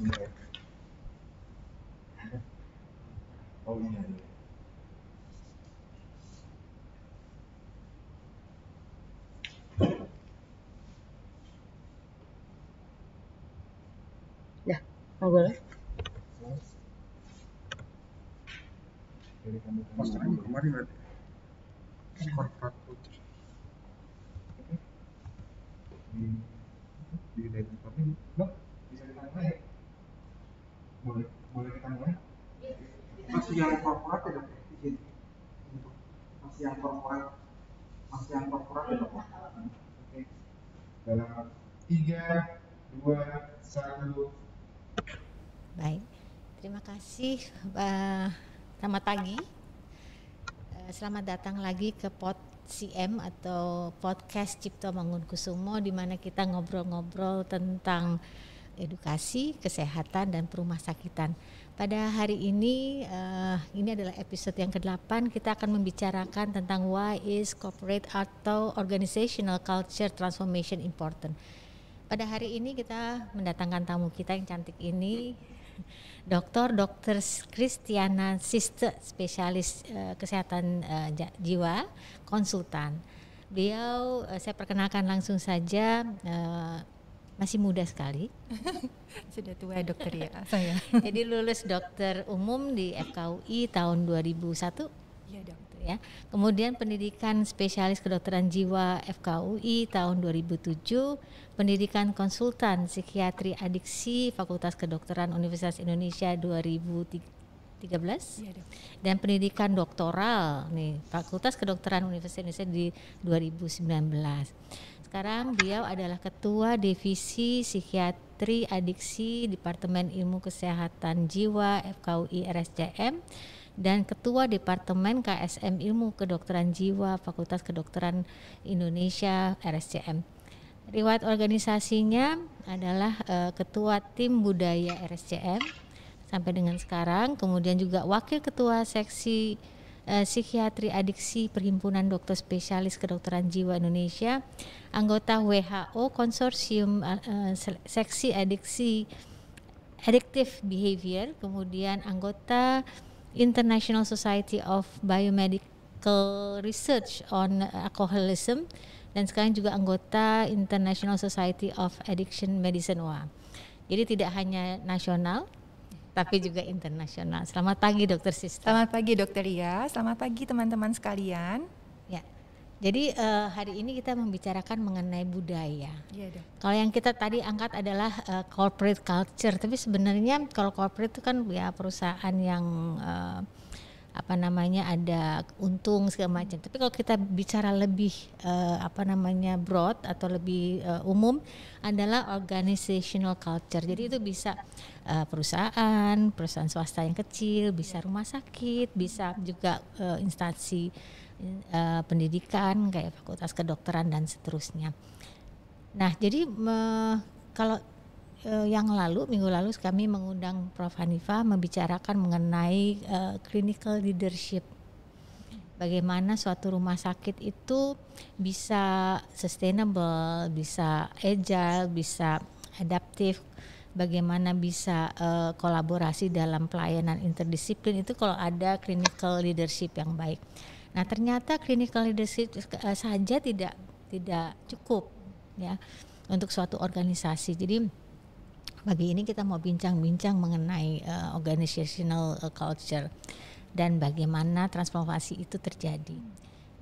oh, yeah. Dah, mau go Mas kasih. Uh, eh, selamat pagi. Uh, selamat datang lagi ke Pot CM atau podcast Cipto Mangun Kusumo di mana kita ngobrol-ngobrol tentang edukasi, kesehatan dan perumah sakitan. Pada hari ini uh, ini adalah episode yang ke-8 kita akan membicarakan tentang why is corporate atau organizational culture transformation important. Pada hari ini kita mendatangkan tamu kita yang cantik ini Dokter Dokter Kristiana Siste, spesialis uh, kesehatan uh, jiwa, konsultan. Beliau uh, saya perkenalkan langsung saja uh, masih muda sekali. Sudah tua dokter ya Jadi lulus dokter umum di FKUI tahun 2001. Iya dok ya. Kemudian pendidikan spesialis kedokteran jiwa FKUI tahun 2007, pendidikan konsultan psikiatri adiksi Fakultas Kedokteran Universitas Indonesia 2013, iya, dan pendidikan doktoral nih Fakultas Kedokteran Universitas Indonesia di 2019. Sekarang beliau adalah ketua divisi psikiatri adiksi Departemen Ilmu Kesehatan Jiwa FKUI RSJM dan Ketua Departemen KSM Ilmu Kedokteran Jiwa Fakultas Kedokteran Indonesia RSCM. Riwayat organisasinya adalah uh, Ketua Tim Budaya RSCM sampai dengan sekarang, kemudian juga Wakil Ketua Seksi uh, Psikiatri Adiksi Perhimpunan Dokter Spesialis Kedokteran Jiwa Indonesia, anggota WHO Konsorsium uh, Seksi Adiksi Addictive Behavior, kemudian anggota International Society of Biomedical Research on Alcoholism dan sekarang juga anggota International Society of Addiction Medicine Wah. Jadi tidak hanya nasional tapi juga internasional. Selamat pagi Dokter Sista. Selamat pagi Dokter Ria. Selamat pagi teman-teman sekalian. Ya. Jadi uh, hari ini kita membicarakan mengenai budaya. Iya Kalau yang kita tadi angkat adalah uh, corporate culture, tapi sebenarnya kalau corporate itu kan ya perusahaan yang uh, apa namanya ada untung segala macam. Tapi kalau kita bicara lebih uh, apa namanya broad atau lebih uh, umum adalah organizational culture. Jadi itu bisa uh, perusahaan, perusahaan swasta yang kecil, bisa rumah sakit, bisa juga uh, instansi uh, pendidikan kayak fakultas kedokteran dan seterusnya. Nah, jadi me, kalau uh, yang lalu minggu lalu kami mengundang Prof Hanifa membicarakan mengenai uh, clinical leadership. Bagaimana suatu rumah sakit itu bisa sustainable, bisa agile, bisa adaptif, bagaimana bisa uh, kolaborasi dalam pelayanan interdisiplin itu kalau ada clinical leadership yang baik. Nah, ternyata clinical leadership eh, saja tidak tidak cukup ya untuk suatu organisasi. Jadi bagi ini kita mau bincang-bincang mengenai uh, organizational eh, culture dan bagaimana transformasi itu terjadi.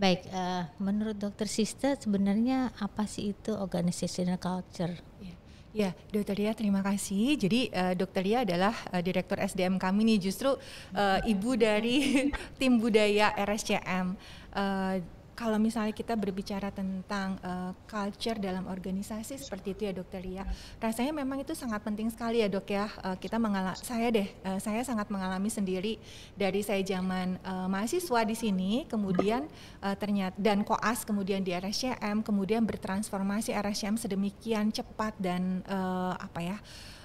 Baik, uh, menurut Dokter Sista sebenarnya apa sih itu organizational culture? Yeah. Ya, Dokter Lia terima kasih. Jadi uh, Dokter Lia adalah uh, Direktur SDM kami nih, justru uh, ibu dari tim budaya RSCM. Uh, kalau misalnya kita berbicara tentang uh, culture dalam organisasi seperti itu ya dokter Lia, ya. rasanya memang itu sangat penting sekali ya dok ya. Uh, kita mengalami, saya deh, uh, saya sangat mengalami sendiri dari saya zaman uh, mahasiswa di sini, kemudian uh, ternyata dan koas kemudian di RSCM, kemudian bertransformasi RSCM sedemikian cepat dan uh, apa ya?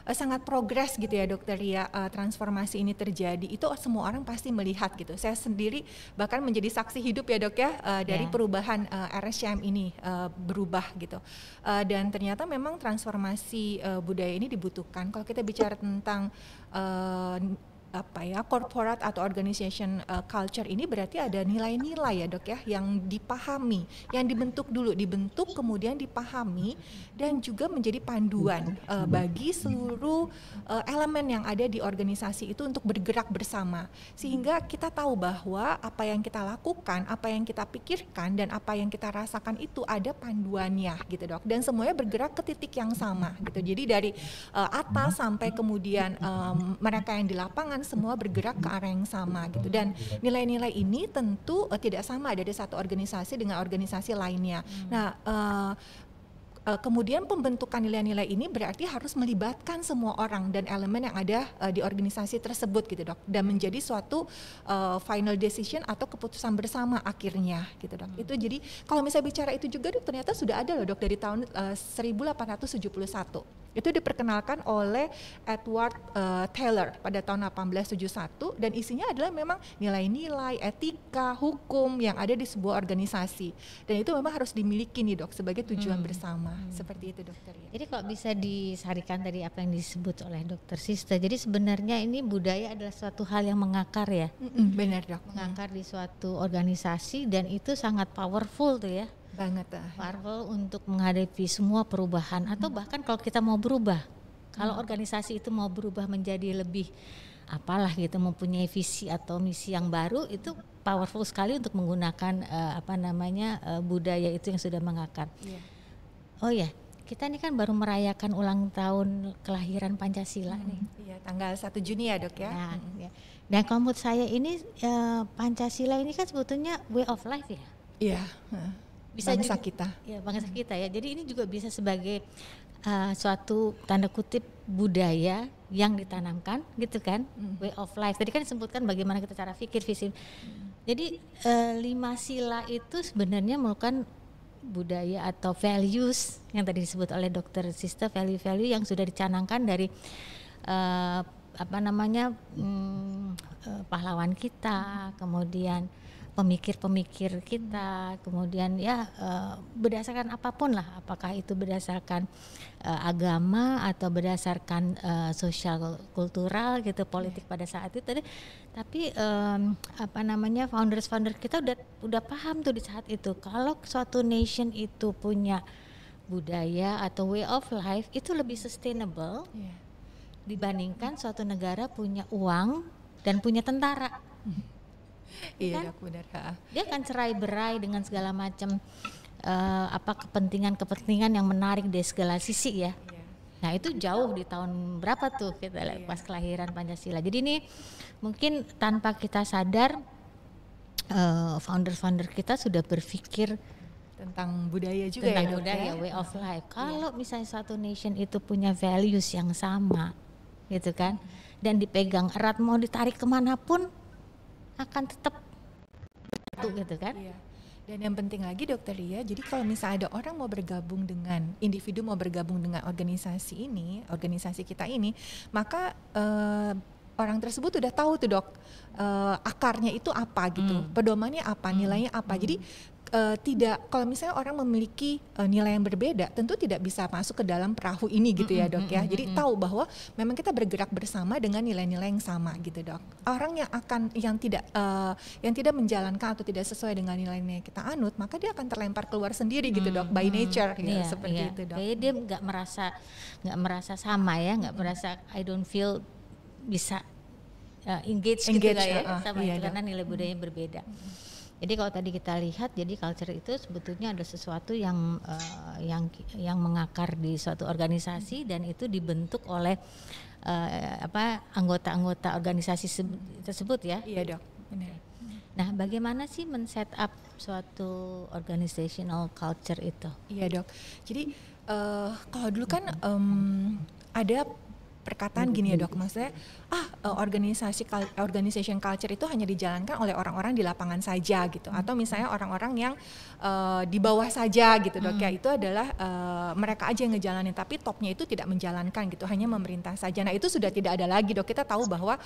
uh, sangat progres gitu ya dokter ya uh, transformasi ini terjadi itu semua orang pasti melihat gitu. Saya sendiri bahkan menjadi saksi hidup ya dok ya uh, dari yeah. perubahan uh, RSCM ini uh, berubah gitu. Uh, dan ternyata memang transformasi uh, budaya ini dibutuhkan. Kalau kita bicara tentang apa ya corporate atau organization uh, culture ini berarti ada nilai-nilai ya dok ya yang dipahami, yang dibentuk dulu, dibentuk kemudian dipahami dan juga menjadi panduan uh, bagi seluruh uh, elemen yang ada di organisasi itu untuk bergerak bersama sehingga kita tahu bahwa apa yang kita lakukan, apa yang kita pikirkan dan apa yang kita rasakan itu ada panduannya gitu dok dan semuanya bergerak ke titik yang sama gitu. Jadi dari uh, atas sampai kemudian um, mereka yang di lapangan semua bergerak ke arah yang sama gitu dan nilai-nilai ini tentu uh, tidak sama dari satu organisasi dengan organisasi lainnya. Hmm. Nah, uh, kemudian pembentukan nilai-nilai ini berarti harus melibatkan semua orang dan elemen yang ada di organisasi tersebut gitu dok dan menjadi suatu uh, final decision atau keputusan bersama akhirnya gitu dok hmm. itu jadi kalau misalnya bicara itu juga dok ternyata sudah ada loh dok dari tahun uh, 1871 itu diperkenalkan oleh Edward uh, Taylor pada tahun 1871 dan isinya adalah memang nilai-nilai etika, hukum yang ada di sebuah organisasi. Dan itu memang harus dimiliki nih dok sebagai tujuan hmm. bersama. Hmm. Seperti itu dokter. Ya. Jadi kalau bisa disarikan dari apa yang disebut oleh dokter Sista. Jadi sebenarnya ini budaya adalah suatu hal yang mengakar ya. Mm -mm, benar dok. Mengakar di suatu organisasi dan itu sangat powerful tuh ya banget ah. powerful untuk menghadapi semua perubahan atau hmm. bahkan kalau kita mau berubah kalau hmm. organisasi itu mau berubah menjadi lebih apalah gitu mempunyai visi atau misi yang baru itu powerful sekali untuk menggunakan uh, apa namanya uh, budaya itu yang sudah mengakar. Yeah. Oh ya, yeah. kita ini kan baru merayakan ulang tahun kelahiran Pancasila hmm. nih. Iya, tanggal 1 Juni ya, Dok ya. Nah, hmm. ya. Dan kalau menurut saya ini e, Pancasila ini kan sebetulnya way of life ya. Iya. Yeah bisa bangsa juga, kita. Ya, bangsa kita ya. Jadi ini juga bisa sebagai uh, suatu tanda kutip budaya yang ditanamkan gitu kan, hmm. way of life. Tadi kan disebutkan bagaimana kita cara pikir visi. Hmm. Jadi uh, lima sila itu sebenarnya merupakan budaya atau values yang tadi disebut oleh dokter Sister value-value yang sudah dicanangkan dari uh, apa namanya hmm, pahlawan kita, kemudian pemikir-pemikir kita, kemudian ya uh, berdasarkan apapun lah, apakah itu berdasarkan uh, agama atau berdasarkan uh, sosial kultural gitu, politik iya. pada saat itu tadi, tapi um, apa namanya founders-founder kita udah udah paham tuh di saat itu kalau suatu nation itu punya budaya atau way of life itu lebih sustainable yeah. dibandingkan suatu negara punya uang dan punya tentara. Hmm iya kan? benar dia akan cerai berai dengan segala macam uh, apa kepentingan-kepentingan yang menarik dari segala sisi ya iya. Nah itu jauh di tahun berapa tuh kita iya. pas kelahiran Pancasila. Jadi ini mungkin tanpa kita sadar eh, founder-founder uh, kita sudah berpikir tentang budaya juga tentang ya tentang budaya ya? way of life. Iya. Kalau iya. misalnya satu nation itu punya values yang sama, gitu kan, dan dipegang erat mau ditarik kemanapun akan tetap bersatu gitu kan iya. Dan yang penting lagi dokter Lia, jadi kalau misalnya ada orang mau bergabung dengan individu mau bergabung dengan organisasi ini, organisasi kita ini, maka uh, orang tersebut sudah tahu tuh dok uh, akarnya itu apa gitu, hmm. pedomannya apa, hmm. nilainya apa. Hmm. Jadi uh, tidak kalau misalnya orang memiliki uh, nilai yang berbeda tentu tidak bisa masuk ke dalam perahu ini gitu ya dok ya jadi tahu bahwa memang kita bergerak bersama dengan nilai-nilai yang sama gitu dok orang yang akan yang tidak uh, yang tidak menjalankan atau tidak sesuai dengan nilai-nilai kita anut maka dia akan terlempar keluar sendiri gitu dok by nature gitu yeah, seperti yeah. itu dok jadi dia nggak merasa nggak merasa sama ya nggak merasa I don't feel bisa uh, engage, engage gitu lah ya uh, sama iya, karena nilai budayanya berbeda jadi kalau tadi kita lihat, jadi culture itu sebetulnya ada sesuatu yang uh, yang yang mengakar di suatu organisasi dan itu dibentuk oleh uh, apa anggota-anggota organisasi tersebut ya. Iya dok. Nah, bagaimana sih men-set up suatu organizational culture itu? Iya dok. Jadi uh, kalau dulu kan um, ada perkataan gini ya dok maksudnya ah e, organisasi organization culture itu hanya dijalankan oleh orang-orang di lapangan saja gitu atau misalnya orang-orang yang uh, di bawah saja gitu dok ya itu adalah uh, mereka aja yang ngejalanin tapi topnya itu tidak menjalankan gitu hanya memerintah saja nah itu sudah tidak ada lagi dok kita tahu bahwa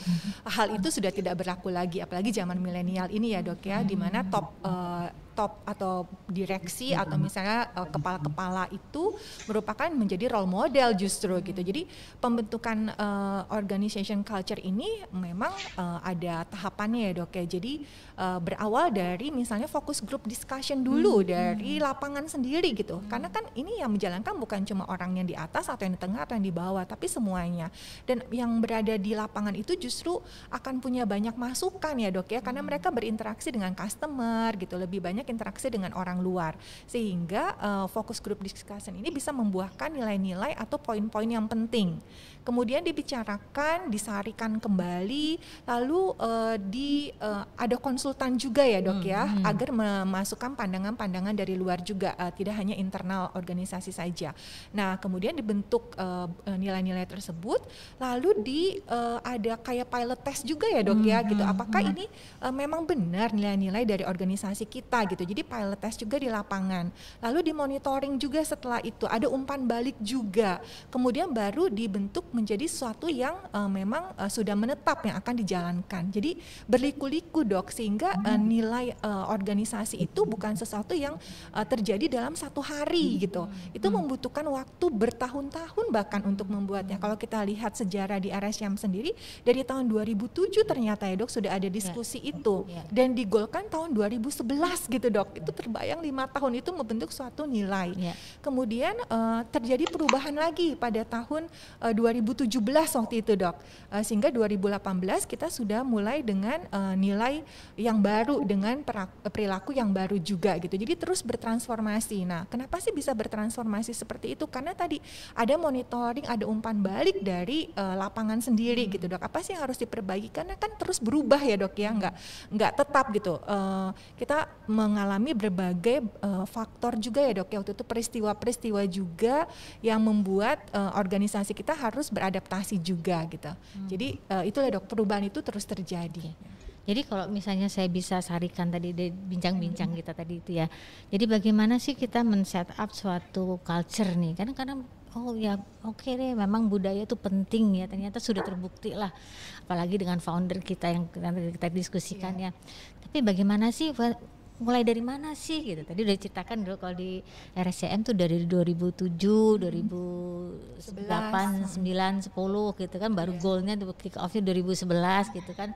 hal itu sudah tidak berlaku lagi apalagi zaman milenial ini ya dok ya di mana top uh, top atau direksi atau misalnya eh, kepala-kepala uh, itu merupakan menjadi role model justru gitu. Jadi pembentukan uh, organization culture ini memang uh, ada tahapannya ya dok ya. Jadi uh, berawal dari misalnya fokus group discussion dulu hmm. dari lapangan sendiri gitu. Hmm. Karena kan ini yang menjalankan bukan cuma orang yang di atas atau yang di tengah atau yang di bawah, tapi semuanya. Dan yang berada di lapangan itu justru akan punya banyak masukan ya dok ya. Karena mereka berinteraksi dengan customer gitu, lebih banyak interaksi dengan orang luar sehingga uh, fokus grup discussion ini bisa membuahkan nilai-nilai atau poin-poin yang penting kemudian dibicarakan, disarikan kembali, lalu uh, di uh, ada konsultan juga ya dok ya, hmm, ya hmm. agar memasukkan pandangan-pandangan dari luar juga, uh, tidak hanya internal organisasi saja. Nah kemudian dibentuk nilai-nilai uh, tersebut, lalu di uh, ada kayak pilot test juga ya dok ya, hmm, ya gitu. Hmm, Apakah hmm. ini uh, memang benar nilai-nilai dari organisasi kita gitu? Jadi pilot test juga di lapangan, lalu dimonitoring juga setelah itu ada umpan balik juga, kemudian baru dibentuk menjadi sesuatu yang uh, memang uh, sudah menetap yang akan dijalankan. Jadi berliku-liku dok sehingga uh, nilai uh, organisasi itu bukan sesuatu yang uh, terjadi dalam satu hari hmm. gitu. Itu hmm. membutuhkan waktu bertahun-tahun bahkan untuk membuatnya. Kalau kita lihat sejarah di RSM sendiri dari tahun 2007 ternyata ya dok sudah ada ya. diskusi ya. itu dan digolkan tahun 2011 gitu dok. Itu terbayang lima tahun itu membentuk suatu nilai. Ya. Kemudian uh, terjadi perubahan lagi pada tahun uh, 2000 2017 waktu itu dok uh, sehingga 2018 kita sudah mulai dengan uh, nilai yang baru dengan perilaku yang baru juga gitu jadi terus bertransformasi nah kenapa sih bisa bertransformasi seperti itu karena tadi ada monitoring ada umpan balik dari uh, lapangan sendiri gitu dok apa sih yang harus diperbaiki karena kan terus berubah ya dok ya nggak nggak tetap gitu uh, kita mengalami berbagai uh, faktor juga ya dok ya waktu itu peristiwa-peristiwa juga yang membuat uh, organisasi kita harus beradaptasi juga gitu. Hmm. Jadi uh, eh, itulah dok perubahan itu terus terjadi. Jadi kalau misalnya saya bisa sarikan tadi bincang-bincang kita tadi itu ya. Jadi bagaimana sih kita men-set up suatu culture nih? Karena kadang oh ya oke okay deh memang budaya itu penting ya ternyata sudah terbukti lah apalagi dengan founder kita yang kita diskusikan yeah. ya tapi bagaimana sih mulai dari mana sih gitu tadi udah ceritakan dulu kalau di RSCM tuh dari 2007 hmm. 2008 11. 9 10 gitu kan baru yeah. goalnya tuh kick offnya 2011 gitu kan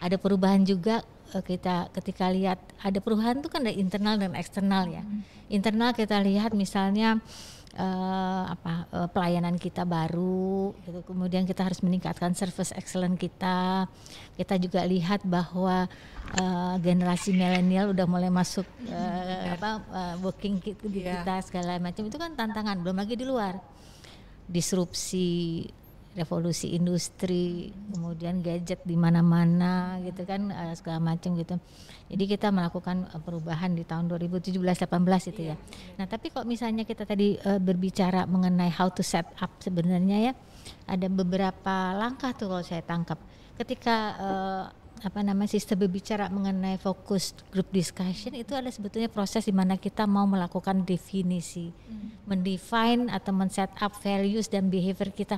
ada perubahan juga eh, kita ketika lihat ada perubahan tuh kan ada internal dan eksternal ya hmm. internal kita lihat misalnya uh, apa uh, pelayanan kita baru gitu. kemudian kita harus meningkatkan service excellent kita kita juga lihat bahwa uh, generasi milenial udah mulai masuk uh, apa uh, working kita, iya. yeah. kita segala macam itu kan tantangan belum lagi di luar disrupsi revolusi industri, kemudian gadget di mana-mana gitu kan eh, segala macam gitu. Jadi kita melakukan eh, perubahan di tahun 2017-18 itu ya. Iya. Nah tapi kok misalnya kita tadi eh, berbicara mengenai how to set up sebenarnya ya ada beberapa langkah tuh kalau saya tangkap. Ketika apa namanya sistem berbicara mengenai fokus group discussion itu adalah sebetulnya proses di mana kita mau melakukan definisi, hmm. mendefine atau men-set up values dan behavior kita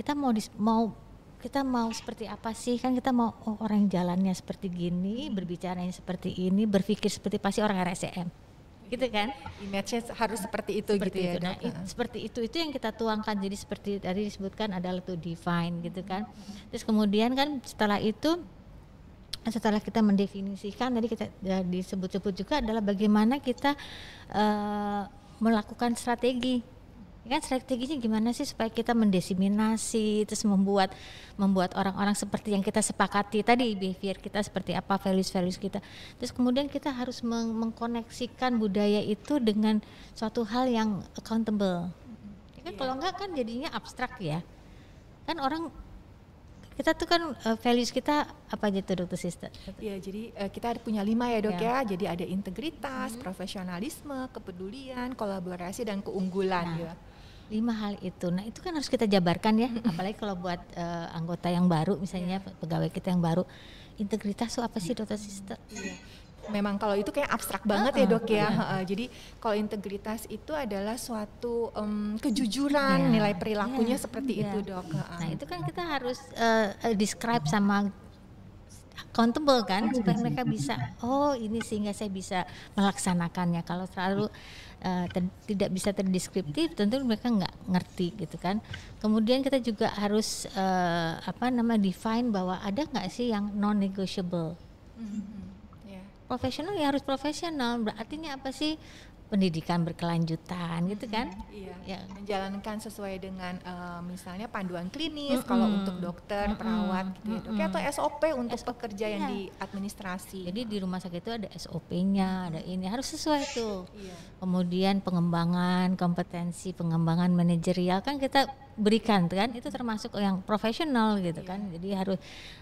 kita mau dis, mau kita mau seperti apa sih kan kita mau oh, orang jalannya seperti gini berbicaranya seperti ini berpikir seperti pasti orang RSCM gitu kan image-nya harus seperti itu seperti gitu ya, itu. ya nah it, seperti itu itu yang kita tuangkan jadi seperti tadi disebutkan adalah to define gitu kan terus kemudian kan setelah itu setelah kita mendefinisikan tadi kita ya, disebut-sebut juga adalah bagaimana kita uh, melakukan strategi kan strateginya gimana sih supaya kita mendesiminasi terus membuat membuat orang-orang seperti yang kita sepakati tadi behavior kita seperti apa values-values kita. Terus kemudian kita harus meng mengkoneksikan budaya itu dengan suatu hal yang accountable. Ya kan kalau enggak kan jadinya abstrak ya. Kan orang kita tuh kan uh, values kita apa aja tuh dokter sister? Iya jadi uh, kita punya lima ya dok ya. ya. Jadi ada integritas, hmm. profesionalisme, kepedulian, kolaborasi dan keunggulan nah. ya lima hal itu nah itu kan harus kita jabarkan ya apalagi kalau buat uh, anggota yang baru misalnya iya. pegawai kita yang baru integritas itu apa sih dokter sister yeah. memang kalau itu kayak abstrak banget uh-uh, ya dok ya yeah. Iya. uh, jadi kalau integritas itu adalah suatu um, kejujuran yeah. nilai perilakunya yeah. seperti yeah. itu dok nah itu kan kita harus uh, describe sama accountable kan iya, supaya mereka bisa oh ini sehingga saya bisa melaksanakannya kalau selalu uh, tidak bisa terdeskriptif tentu mereka nggak ngerti gitu kan kemudian kita juga harus uh, apa nama define bahwa ada nggak sih yang non negotiable mm -hmm. yeah. profesional ya harus profesional berarti ini apa sih pendidikan berkelanjutan gitu kan? Iya. iya. Ya. Menjalankan sesuai dengan uh, misalnya panduan klinis mm -hmm. kalau untuk dokter, mm -hmm. perawat gitu mm -hmm. ya. atau SOP untuk SOP, pekerja yang iya. di administrasi. Jadi di rumah sakit itu ada SOP-nya, ada ini harus sesuai tuh. Iya. Kemudian pengembangan kompetensi, pengembangan manajerial kan kita berikan kan itu hmm. termasuk yang profesional gitu iya. kan jadi harus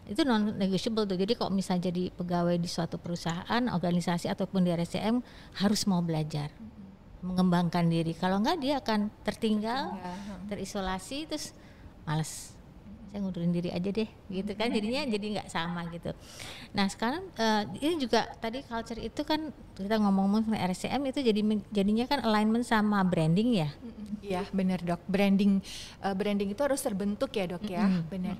itu non negotiable tuh jadi kok misalnya jadi pegawai di suatu perusahaan organisasi ataupun di RSCM harus mau belajar hmm. mengembangkan diri kalau enggak dia akan tertinggal hmm. terisolasi terus males saya ngundurin diri aja deh gitu kan jadinya jadi nggak sama gitu nah sekarang uh, ini juga tadi culture itu kan kita ngomong-ngomong tentang RSCM itu jadi jadinya kan alignment sama branding ya iya benar dok branding uh, branding itu harus terbentuk ya dok ya mm benar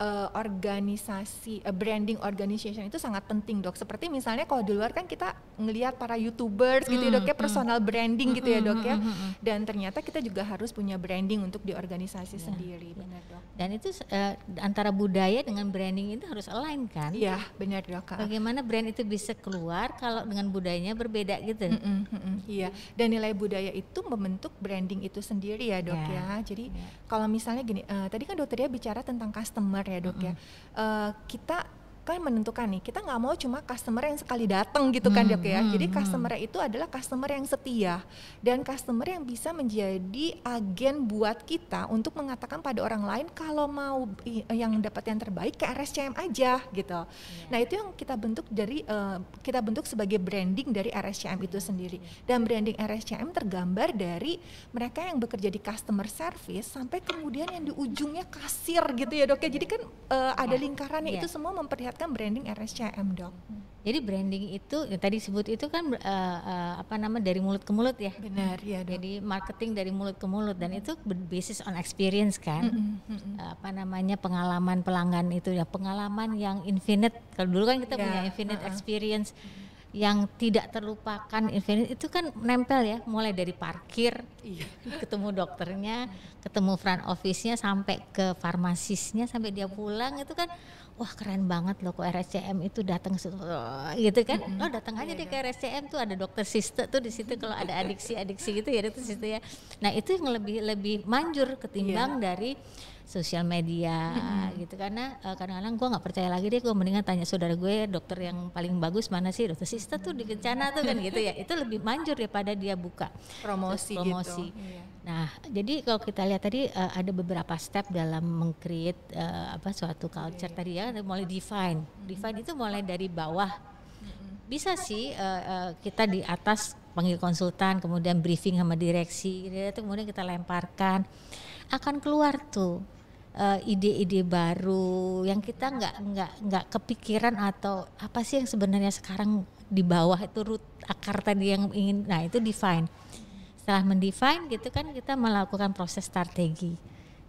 uh, organisasi uh, branding organization itu sangat penting dok. Seperti misalnya kalau di luar kan kita ngelihat para youtubers mm, gitu ya dok mm, ya mm, personal branding gitu ya mm, dok ya. Mm, Dan ternyata kita juga harus punya branding untuk di organisasi ya, sendiri. Ya. Benar dok. Dan itu uh, antara budaya dengan branding itu harus align kan? Iya benar dok. Kak. Bagaimana brand itu bisa keluar kalau dengan budayanya berbeda gitu? Iya. Mm -mm, mm iya. Dan nilai budaya itu membentuk branding itu sendiri ya dok ya. ya. Jadi ya. kalau misalnya gini, uh, tadi kan dokter dokternya bicara tentang customer ya dok mm -hmm. ya. Uh, kita kalian menentukan nih kita nggak mau cuma customer yang sekali datang gitu kan hmm, dok ya hmm, jadi customer hmm. itu adalah customer yang setia dan customer yang bisa menjadi agen buat kita untuk mengatakan pada orang lain kalau mau eh, yang dapat yang terbaik ke RSCM aja gitu yeah. nah itu yang kita bentuk dari uh, kita bentuk sebagai branding dari RSCM itu hmm. sendiri dan branding RSCM tergambar dari mereka yang bekerja di customer service sampai kemudian yang di ujungnya kasir gitu ya dok ya jadi kan uh, ada iya. lingkarannya yeah. itu semua memperlihatkan meningkatkan branding RSCM dok. Jadi branding itu ya tadi sebut itu kan uh, uh, apa nama dari mulut ke mulut ya. Benar ya. Dok. Jadi marketing dari mulut ke mulut dan itu basis on experience kan. Mm -hmm, Uh, apa namanya pengalaman pelanggan itu ya pengalaman yang infinite. Kalau dulu kan kita yeah, punya infinite uh -uh. experience yang tidak terlupakan infinite itu kan nempel ya mulai dari parkir iya. ketemu dokternya ketemu front office-nya sampai ke farmasisnya sampai dia pulang itu kan wah keren banget loh kok RSCM itu datang gitu kan lo datang aja iya, deh iya. ke RSCM tuh ada dokter sister tuh di situ kalau ada adiksi adiksi gitu ya itu situ ya nah itu yang lebih lebih manjur ketimbang yeah. dari sosial media hmm. gitu karena uh, kadang-kadang gue nggak percaya lagi deh gue mendingan tanya saudara gue dokter yang paling bagus mana sih dokter Sista tuh di Kencana tuh kan gitu ya itu lebih manjur daripada dia buka promosi, gitu. promosi. gitu nah jadi kalau kita lihat tadi uh, ada beberapa step dalam mengcreate uh, apa suatu culture yeah. Iya. tadi ya mulai define define itu mulai dari bawah bisa sih uh, uh, kita di atas panggil konsultan kemudian briefing sama direksi gitu, kemudian kita lemparkan akan keluar tuh Eh, ide-ide uh, baru yang kita nggak nggak nggak kepikiran atau apa sih yang sebenarnya sekarang di bawah itu root akar tadi yang ingin nah itu define setelah mendefine gitu kan kita melakukan proses strategi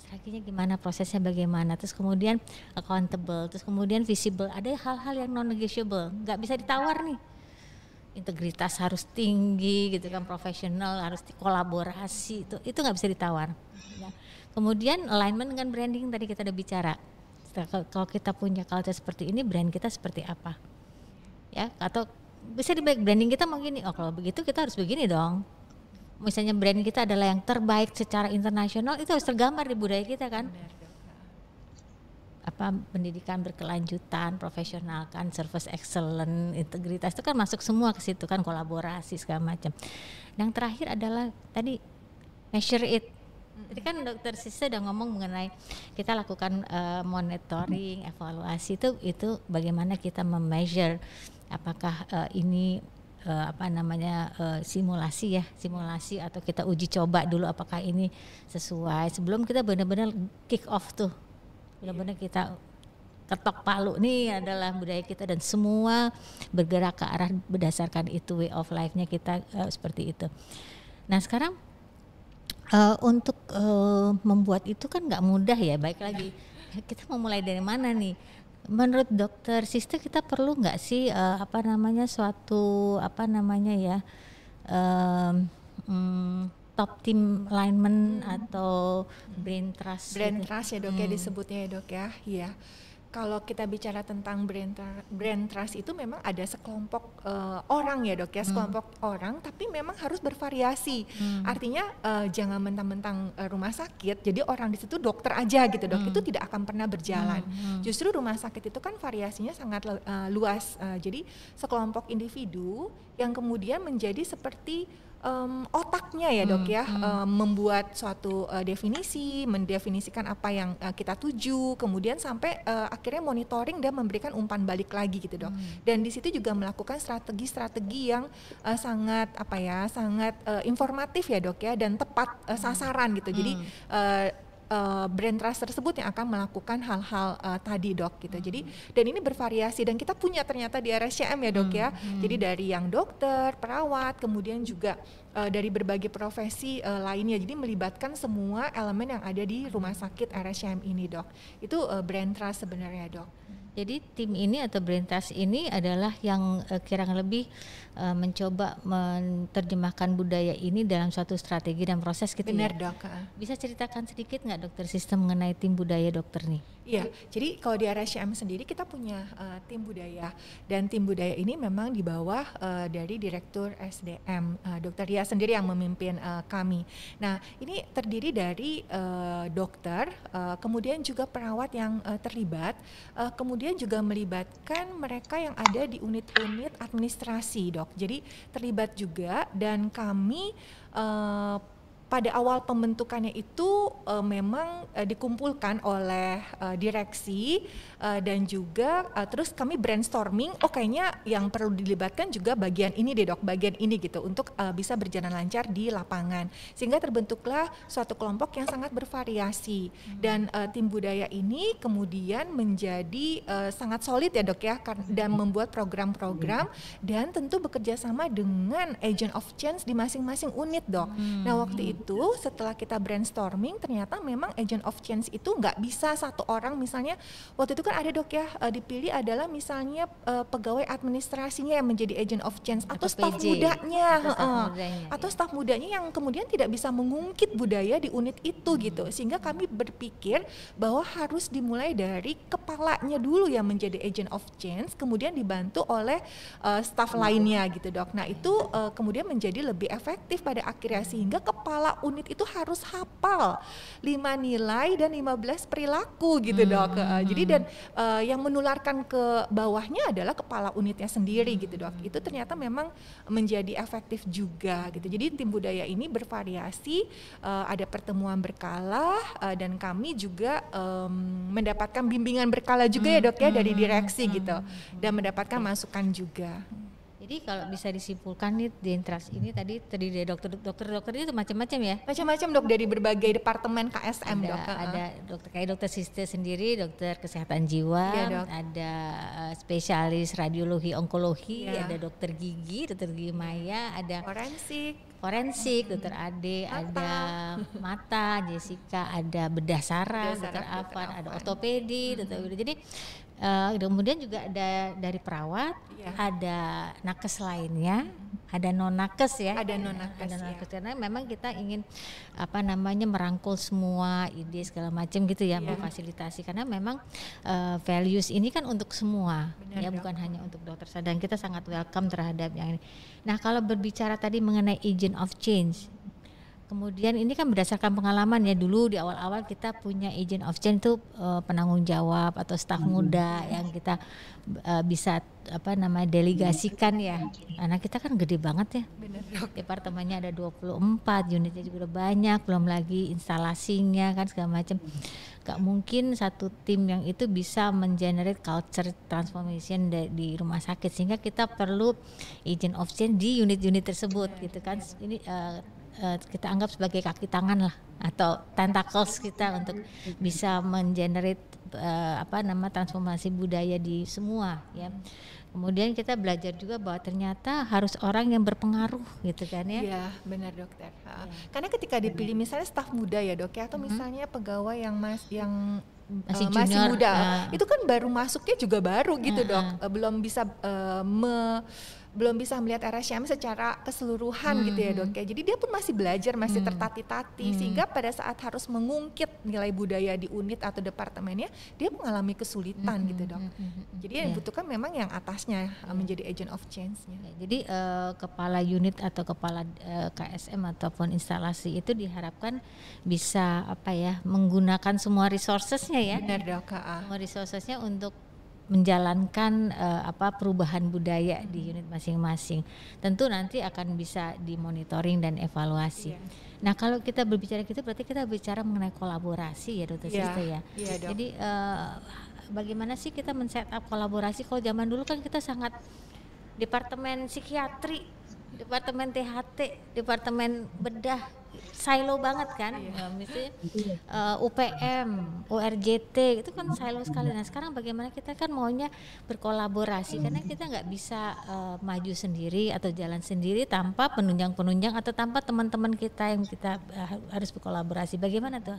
strateginya gimana prosesnya bagaimana terus kemudian accountable terus kemudian visible ada hal-hal yang non negotiable nggak bisa ditawar nih integritas harus tinggi gitu kan profesional harus kolaborasi itu itu nggak bisa ditawar iya. Kemudian alignment dengan branding tadi kita udah bicara. Kalau kita punya culture seperti ini, brand kita seperti apa? Ya, atau bisa di branding kita mau gini. Oh, kalau begitu kita harus begini dong. Misalnya brand kita adalah yang terbaik secara internasional, itu harus tergambar di budaya kita kan. Apa pendidikan berkelanjutan, profesional kan, service excellent, integritas itu kan masuk semua ke situ kan, kolaborasi segala macam. Yang terakhir adalah tadi measure it jadi kan dokter Sisa udah ngomong mengenai kita lakukan uh, monitoring, evaluasi itu itu bagaimana kita memeasure apakah uh, ini uh, apa namanya uh, simulasi ya, simulasi atau kita uji coba dulu apakah ini sesuai sebelum kita benar-benar kick off tuh. Benar-benar iya. kita ketok palu nih adalah budaya kita dan semua bergerak ke arah berdasarkan itu way of life-nya kita uh, seperti itu. Nah, sekarang uh, untuk uh, membuat itu kan nggak mudah ya baik lagi kita mau mulai dari mana nih menurut dokter sister kita perlu nggak sih uh, apa namanya suatu apa namanya ya uh, um, top team alignment hmm. atau brain trust brain gitu. trust ya dok ya hmm. ya disebutnya ya dok ya iya kalau kita bicara tentang brand brand trust itu memang ada sekelompok uh, orang ya dok ya hmm. sekelompok hmm. orang tapi memang harus bervariasi hmm. artinya uh, jangan mentang-mentang uh, rumah sakit jadi orang di situ dokter aja gitu dok hmm. itu tidak akan pernah berjalan hmm. Hmm. justru rumah sakit itu kan variasinya sangat uh, luas uh, jadi sekelompok individu yang kemudian menjadi seperti um, otaknya ya dok hmm, ya hmm. Um, membuat suatu uh, definisi, mendefinisikan apa yang uh, kita tuju, kemudian sampai uh, akhirnya monitoring dan memberikan umpan balik lagi gitu dok. Hmm. Dan di situ juga melakukan strategi-strategi yang uh, sangat apa ya, sangat uh, informatif ya dok ya dan tepat uh, sasaran gitu. Hmm. Jadi uh, Eh, brand trust tersebut yang akan melakukan hal-hal uh, tadi dok gitu. Jadi dan ini bervariasi dan kita punya ternyata di RSCM ya dok ya. hmm. ya. Jadi dari yang dokter, perawat, kemudian juga uh, dari berbagai profesi uh, lainnya. Jadi melibatkan semua elemen yang ada di rumah sakit RSCM ini dok. Itu uh, brand trust sebenarnya dok. Jadi tim ini atau brand trust ini adalah yang uh, kira lebih uh, mencoba menerjemahkan budaya ini dalam suatu strategi dan proses gitu ya. Benar, ya. dok. Bisa ceritakan sedikit nggak dokter sistem mengenai tim budaya dokter nih? Iya, jadi kalau di RSCM sendiri kita punya uh, tim budaya dan tim budaya ini memang di bawah uh, dari Direktur SDM uh, Dr. Ria sendiri yang memimpin uh, kami. Nah, ini terdiri dari uh, dokter, uh, kemudian juga perawat yang uh, terlibat, uh, kemudian juga melibatkan mereka yang ada di unit-unit administrasi, dok jadi terlibat juga dan kami uh, pada awal pembentukannya itu uh, memang uh, dikumpulkan oleh uh, direksi uh, dan juga uh, terus kami brainstorming oh kayaknya yang perlu dilibatkan juga bagian ini deh dok bagian ini gitu untuk uh, bisa berjalan lancar di lapangan sehingga terbentuklah suatu kelompok yang sangat bervariasi hmm. dan uh, tim budaya ini kemudian menjadi uh, sangat solid ya dok ya dan membuat program-program hmm. dan tentu bekerja sama dengan agent of change di masing-masing unit dok. Hmm. Nah waktu itu itu setelah kita brainstorming ternyata memang agent of change itu nggak bisa satu orang misalnya waktu itu kan ada dok ya eh, dipilih adalah misalnya eh, pegawai administrasinya yang menjadi agent of change atau, atau staf mudanya atau staff mudanya, atau ya. mudanya yang kemudian tidak bisa mengungkit budaya di unit itu hmm. gitu sehingga kami berpikir bahwa harus dimulai dari kepalanya dulu yang menjadi agent of change kemudian dibantu oleh uh, staf lainnya gitu dok nah itu uh, kemudian menjadi lebih efektif pada akhirnya sehingga kepala unit itu harus hafal lima nilai dan 15 perilaku gitu hmm. dok. Uh, jadi hmm. dan uh, yang menularkan ke bawahnya adalah kepala unitnya sendiri hmm. gitu dok. Hmm. Itu ternyata memang menjadi efektif juga gitu. Jadi tim budaya ini bervariasi, uh, ada pertemuan berkala uh, dan kami juga um, mendapatkan bimbingan berkala juga ya, hmm. ya dok ya dari hmm, direksi hmm. gitu dan mendapatkan masukan juga. Jadi kalau bisa disimpulkan nih Dentras ini tadi terdiri dari dokter-dokter dokter itu macam-macam ya. Macam-macam dok dari berbagai departemen KSM ada, dok. Ada dokter kayak dokter sister sendiri, dokter kesehatan jiwa, ya, dok. ada eh, spesialis radiologi onkologi, ya. ada dokter gigi, dokter gigi maya, ada forensik forensik, dokter Ade, mata. ada mata, Jessica, ada bedah saraf, dokter Afan, ada ortopedi, hmm. dokter jadi Uh, kemudian juga ada dari perawat, ya. ada nakes lainnya, ada non nakes ya. Ada iya, non nakes. Ada iya. non nakes ya. karena memang kita ingin apa namanya merangkul semua ide segala macam gitu ya, ya. memfasilitasi karena memang uh, values ini kan untuk semua Benar, ya dok. bukan hanya untuk dokter dan kita sangat welcome terhadap yang ini. Nah kalau berbicara tadi mengenai agent of change Kemudian ini kan berdasarkan pengalaman ya dulu di awal-awal kita punya agent of change itu uh, penanggung jawab atau staf hmm. muda yang kita uh, bisa apa namanya delegasikan ya. Karena kita kan gede banget ya. Benar Departemennya ada 24, unitnya juga banyak, belum lagi instalasinya kan segala macam. Gak mungkin satu tim yang itu bisa mengenerate culture transformation di, di rumah sakit sehingga kita perlu agent of change di unit-unit tersebut gitu kan. Ini uh, Eh, kita anggap sebagai kaki tangan lah atau tentacles kita untuk bisa mengenerate eh, apa nama transformasi budaya di semua ya. Kemudian kita belajar juga bahwa ternyata harus orang yang berpengaruh gitu kan ya. Iya, benar dokter. Ya. Karena ketika dipilih misalnya staf muda ya, Dok ya atau hmm. misalnya pegawai yang mas yang masih, uh, masih muda. Uh. Itu kan baru masuknya juga baru gitu, uh, Dok. Belum bisa uh, belum bisa melihat RSCM secara keseluruhan hmm. gitu ya hmm. dok ya. Jadi dia pun masih belajar, masih hmm. tertati-tati hmm. sehingga pada saat harus mengungkit nilai budaya di unit atau departemennya, dia mengalami kesulitan hmm. gitu hmm, dok. Hmm, hmm. Jadi yang ya. dibutuhkan yeah. memang yang atasnya yeah. Ya. menjadi agent of change-nya. Yeah. Jadi uh, kepala unit atau kepala uh, eh, KSM ataupun instalasi itu diharapkan bisa apa ya menggunakan semua resourcesnya ya. Benar dok. Semua resourcesnya untuk menjalankan uh, apa perubahan budaya di unit masing-masing. Tentu nanti akan bisa dimonitoring dan evaluasi. Yeah. Nah, kalau kita berbicara gitu berarti kita bicara mengenai kolaborasi ya Dokter yeah. Sista ya. Yeah, dok. Jadi uh, bagaimana sih kita men-setup kolaborasi kalau zaman dulu kan kita sangat departemen psikiatri, departemen THT, departemen bedah silo banget kan iya. mesti misalnya uh, eh, UPM URGT itu kan silo sekali nah sekarang bagaimana kita kan maunya berkolaborasi karena kita nggak bisa uh, maju sendiri atau jalan sendiri tanpa penunjang-penunjang atau tanpa teman-teman kita yang kita uh, harus berkolaborasi bagaimana tuh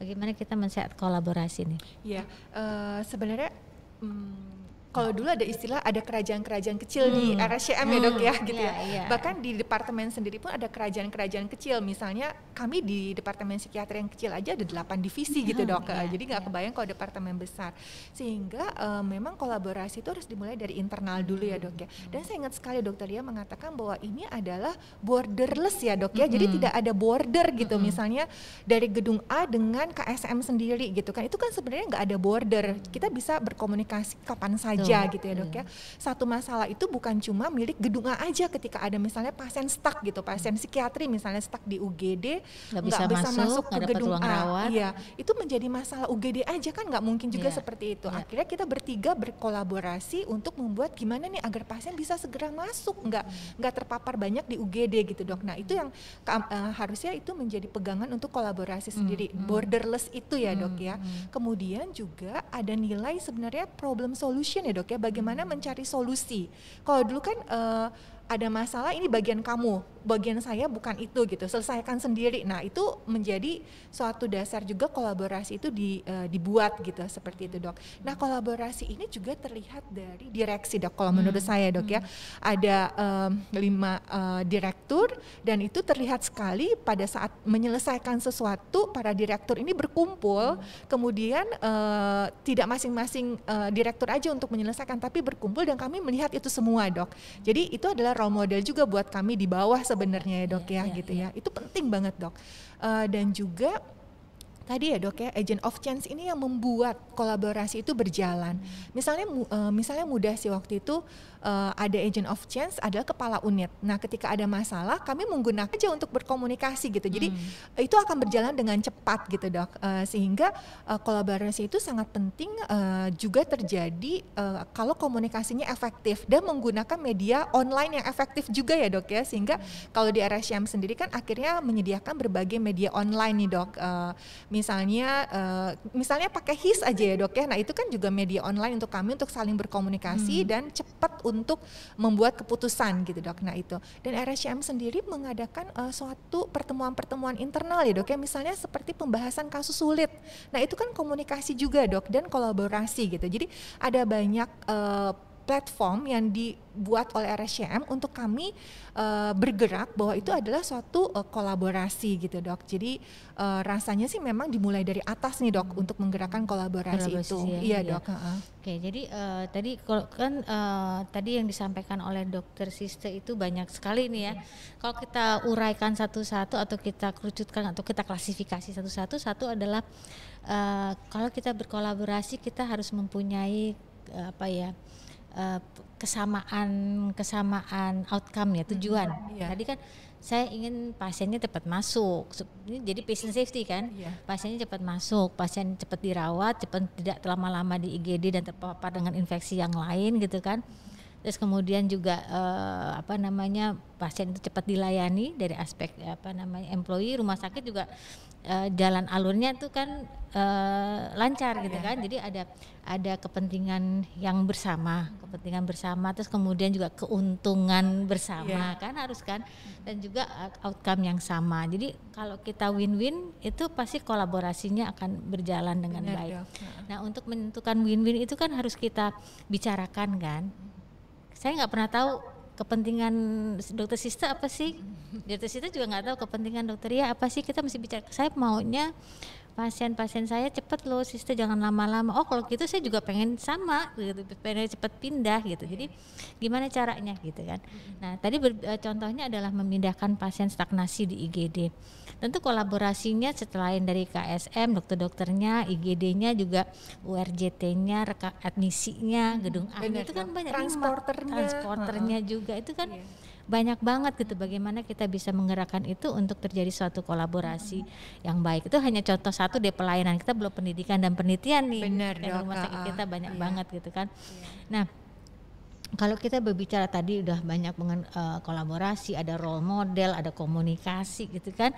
bagaimana kita mensehat kolaborasi nih ya uh, sebenarnya um, kalau dulu ada istilah ada kerajaan-kerajaan kecil hmm. di RSCM ya, hmm. ya dok ya gitu ya. Yeah. Bahkan di departemen sendiri pun ada kerajaan-kerajaan kecil. Misalnya kami di departemen psikiatri yang kecil aja ada delapan divisi hmm. gitu dok. Yeah, iya, Jadi nggak yeah. kebayang kalau departemen besar. Sehingga uh, memang kolaborasi itu harus dimulai dari internal dulu ya dok ya. Hmm. Dan saya ingat sekali dokter dia mengatakan bahwa ini adalah borderless ya dok ya. Hmm. Jadi tidak ada border gitu. Hmm. Misalnya dari gedung A dengan KSM sendiri gitu kan. Itu kan sebenarnya nggak ada border. Kita bisa berkomunikasi kapan saja aja gitu ya dok ya. Hmm. Satu masalah itu bukan cuma milik gedung A aja ketika ada misalnya pasien stuck gitu, pasien hmm. psikiatri misalnya stuck di UGD nggak bisa, bisa masuk, masuk ke gedung A, iya itu menjadi masalah UGD aja kan nggak mungkin juga yeah. seperti itu. Yeah. Akhirnya kita bertiga berkolaborasi untuk membuat gimana nih agar pasien bisa segera masuk nggak hmm. nggak terpapar banyak di UGD gitu dok. Nah itu yang uh, harusnya itu menjadi pegangan untuk kolaborasi sendiri hmm. borderless itu ya dok ya. Hmm. Kemudian juga ada nilai sebenarnya problem solution ya, ya dok ya, bagaimana mencari solusi. Kalau dulu kan uh, ada masalah ini bagian kamu, bagian saya bukan itu gitu selesaikan sendiri nah itu menjadi suatu dasar juga kolaborasi itu di, uh, dibuat gitu seperti itu dok nah kolaborasi ini juga terlihat dari direksi dok kalau hmm. menurut saya dok ya. hmm. ya ada um, lima uh, direktur dan itu terlihat sekali pada saat menyelesaikan sesuatu para direktur ini berkumpul hmm. kemudian uh, tidak masing-masing uh, direktur aja untuk menyelesaikan tapi berkumpul dan kami melihat itu semua dok jadi itu adalah role model juga buat kami di bawah sebenarnya ya dok iya, ya, ya gitu iya. ya. Itu penting banget dok. Uh, dan juga tadi ya dok ya agent of change ini yang membuat kolaborasi itu berjalan. Misalnya eh, misalnya mudah sih waktu itu eh, ada agent of change adalah kepala unit. Nah ketika ada masalah kami menggunakan aja untuk berkomunikasi gitu. Jadi hmm. itu akan berjalan dengan cepat gitu dok. Eh, sehingga kolaborasi itu sangat penting juga terjadi kalau komunikasinya efektif dan menggunakan media online yang efektif juga ya dok ya. Sehingga kalau di RSCM sendiri kan akhirnya menyediakan berbagai media online nih dok misalnya uh, misalnya pakai his aja ya dok ya nah itu kan juga media online untuk kami untuk saling berkomunikasi hmm. dan cepat untuk membuat keputusan gitu dok nah itu dan RSCM sendiri mengadakan uh, suatu pertemuan-pertemuan internal ya dok ya misalnya seperti pembahasan kasus sulit nah itu kan komunikasi juga dok dan kolaborasi gitu jadi ada banyak uh, platform yang dibuat oleh RSCM untuk kami uh, bergerak bahwa itu adalah suatu uh, kolaborasi gitu dok. Jadi uh, rasanya sih memang dimulai dari atas nih dok untuk menggerakkan kolaborasi, kolaborasi itu. Ya, iya, iya. dok. Iya. Oke jadi uh, tadi kalau kan uh, tadi yang disampaikan oleh dokter Siste itu banyak sekali nih ya. Kalau kita uraikan satu-satu atau kita kerucutkan atau kita klasifikasi satu-satu, satu adalah uh, kalau kita berkolaborasi kita harus mempunyai apa ya Eh, kesamaan kesamaan outcome ya hmm, tujuan. Yeah. Tadi kan saya ingin pasiennya cepat masuk. Ini jadi patient safety kan. Yeah. Pasiennya cepat masuk, pasien cepat dirawat, cepat tidak terlama lama di IGD dan terpapar dengan infeksi yang lain gitu kan. Mm terus kemudian juga eh, apa namanya pasien itu cepat dilayani dari aspek eh, apa namanya employee rumah sakit juga eh, jalan alurnya itu kan eh, lancar gitu kan jadi ada ada kepentingan yang bersama kepentingan bersama terus kemudian juga keuntungan bersama yeah. kan harus kan dan juga eh, outcome yang sama jadi kalau kita win-win itu pasti kolaborasinya akan berjalan dengan Benar baik dok. nah untuk menentukan win-win itu kan harus kita bicarakan kan saya nggak pernah tahu kepentingan dokter Sista apa sih dokter Sista juga nggak tahu kepentingan dokter ya apa sih kita mesti bicara saya maunya pasien-pasien saya cepet loh Sista jangan lama-lama oh kalau gitu saya juga pengen sama gitu pengen cepet pindah gitu jadi gimana caranya gitu kan nah tadi eh, contohnya adalah memindahkan pasien stagnasi di IGD Tentu kolaborasinya selain dari KSM, dokter-dokternya, IGD-nya juga URJT-nya, rekam admisinya, gedung hmm, A Benar, itu kan banyak transporternya, transporternya uh -huh. juga itu kan yeah. banyak banget gitu bagaimana kita bisa menggerakkan itu untuk terjadi suatu kolaborasi uh hmm. -huh. yang baik. Itu hanya contoh satu deh pelayanan kita belum pendidikan dan penelitian nih. Benar, dan rumah sakit kita banyak yeah. banget gitu kan. Yeah. Nah, kalau kita berbicara tadi udah banyak mengen, uh, kolaborasi, ada role model, ada komunikasi gitu kan.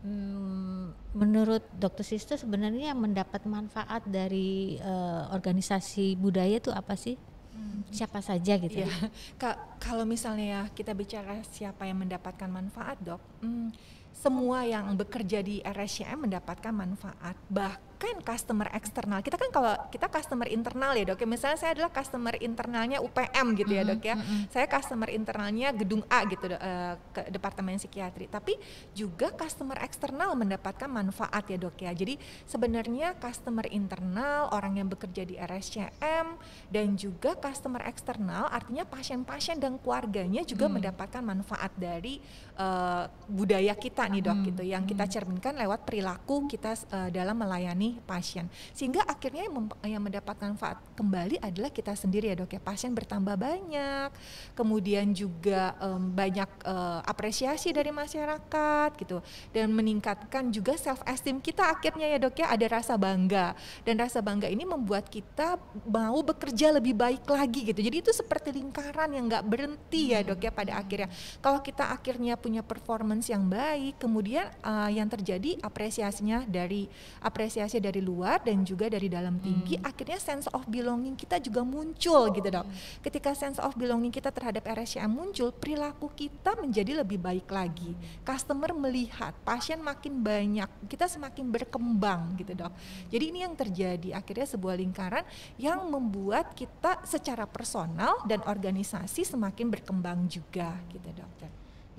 Mm, menurut dokter Sister sebenarnya yang mendapat manfaat dari uh, organisasi budaya itu apa sih? Hmm. Siapa saja gitu? Ya. Iya. Ka kalau misalnya ya kita bicara siapa yang mendapatkan manfaat dok, hmm, semua yang bekerja di RSCM mendapatkan manfaat. Bahkan kan customer eksternal. Kita kan kalau kita customer internal ya dok. Ya, misalnya saya adalah customer internalnya UPM gitu ya mm-hmm, dok ya. Mm -hmm. Saya customer internalnya gedung A gitu uh, ke departemen psikiatri. Tapi juga customer eksternal mendapatkan manfaat ya dok ya. Jadi sebenarnya customer internal orang yang bekerja di RSCM dan juga customer eksternal artinya pasien-pasien dan keluarganya juga mm. mendapatkan manfaat dari uh, budaya kita nih dok hmm. gitu yang kita mm-hmm. cerminkan lewat perilaku kita uh, dalam melayani pasien. Sehingga akhirnya yang, yang mendapatkan manfaat kembali adalah kita sendiri ya dok ya. Pasien bertambah banyak, kemudian juga um, banyak uh, apresiasi dari masyarakat gitu dan meningkatkan juga self esteem kita akhirnya ya dok ya ada rasa bangga dan rasa bangga ini membuat kita mau bekerja lebih baik lagi gitu. Jadi itu seperti lingkaran yang nggak berhenti ya dok ya pada akhirnya. Kalau kita akhirnya punya performance yang baik, kemudian uh, yang terjadi apresiasinya dari apresiasi Ya dari luar dan juga dari dalam tinggi hmm. akhirnya sense of belonging kita juga muncul gitu dok oh. ketika sense of belonging kita terhadap RSCM muncul perilaku kita menjadi lebih baik lagi customer melihat pasien makin banyak kita semakin berkembang gitu dok jadi ini yang terjadi akhirnya sebuah lingkaran yang membuat kita secara personal dan organisasi semakin berkembang juga gitu dok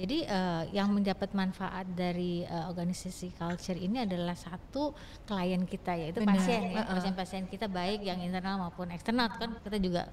jadi uh, yang mendapat manfaat dari uh, organisasi culture ini adalah satu klien kita yaitu Benar. pasien ya. Pasien-pasien kita baik yang internal maupun eksternal kan kita juga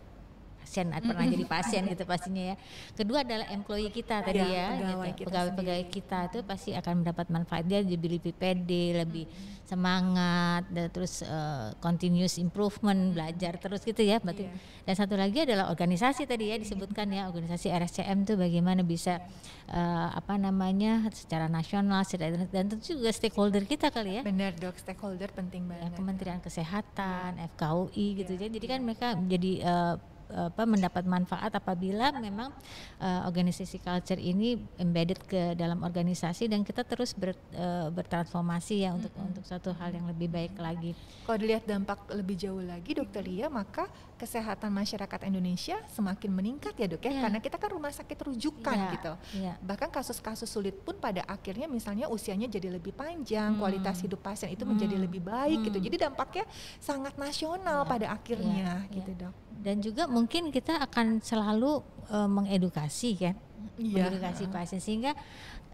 pasien eh, pernah jadi pasien gitu pastinya ya kedua adalah employee kita tadi ya, ya pegawai gitu. kita pegawai kita itu pasti akan mendapat manfaat dia jadi lebih pede lebih semangat dan terus uh, continuous improvement belajar terus gitu ya berarti yeah. dan satu lagi adalah organisasi tadi ya disebutkan ya organisasi RSCM itu bagaimana bisa uh, apa namanya secara nasional dan tentu juga stakeholder kita kali ya benar dok stakeholder penting ya, banget ya, Kementerian Kesehatan iya. FKUI gitu ya, jadi kan mereka jadi uh, apa mendapat manfaat apabila memang uh, organisasi culture ini embedded ke dalam organisasi dan kita terus ber, uh, bertransformasi ya untuk mm -hmm. untuk satu hal yang lebih baik lagi. Kalau dilihat dampak lebih jauh lagi dokter Lia maka kesehatan masyarakat Indonesia semakin meningkat ya dok ya, ya. karena kita kan rumah sakit rujukan ya. gitu. Ya. Bahkan kasus-kasus sulit pun pada akhirnya misalnya usianya jadi lebih panjang, hmm. kualitas hidup pasien itu hmm. menjadi lebih baik gitu. hmm. gitu. Jadi dampaknya sangat nasional ya. pada akhirnya ya. gitu ya. dok. Dan juga mungkin kita akan selalu uh, mengedukasi kan yeah. modifikasi pasien sehingga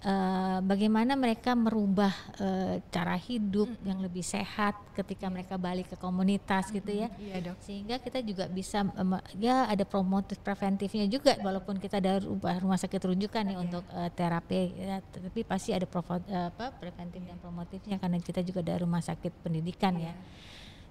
uh, bagaimana mereka merubah uh, cara hidup mm -hmm. yang lebih sehat ketika iya. mereka balik ke komunitas mm -hmm. gitu ya yeah, dok. sehingga kita juga bisa um, ya ada promotif preventifnya juga walaupun kita ada rumah, rumah sakit rujukan nih yeah. untuk uh, terapi ya, tapi pasti ada provo, uh, apa, preventif yeah. dan promotifnya karena kita juga ada rumah sakit pendidikan yeah. ya iya.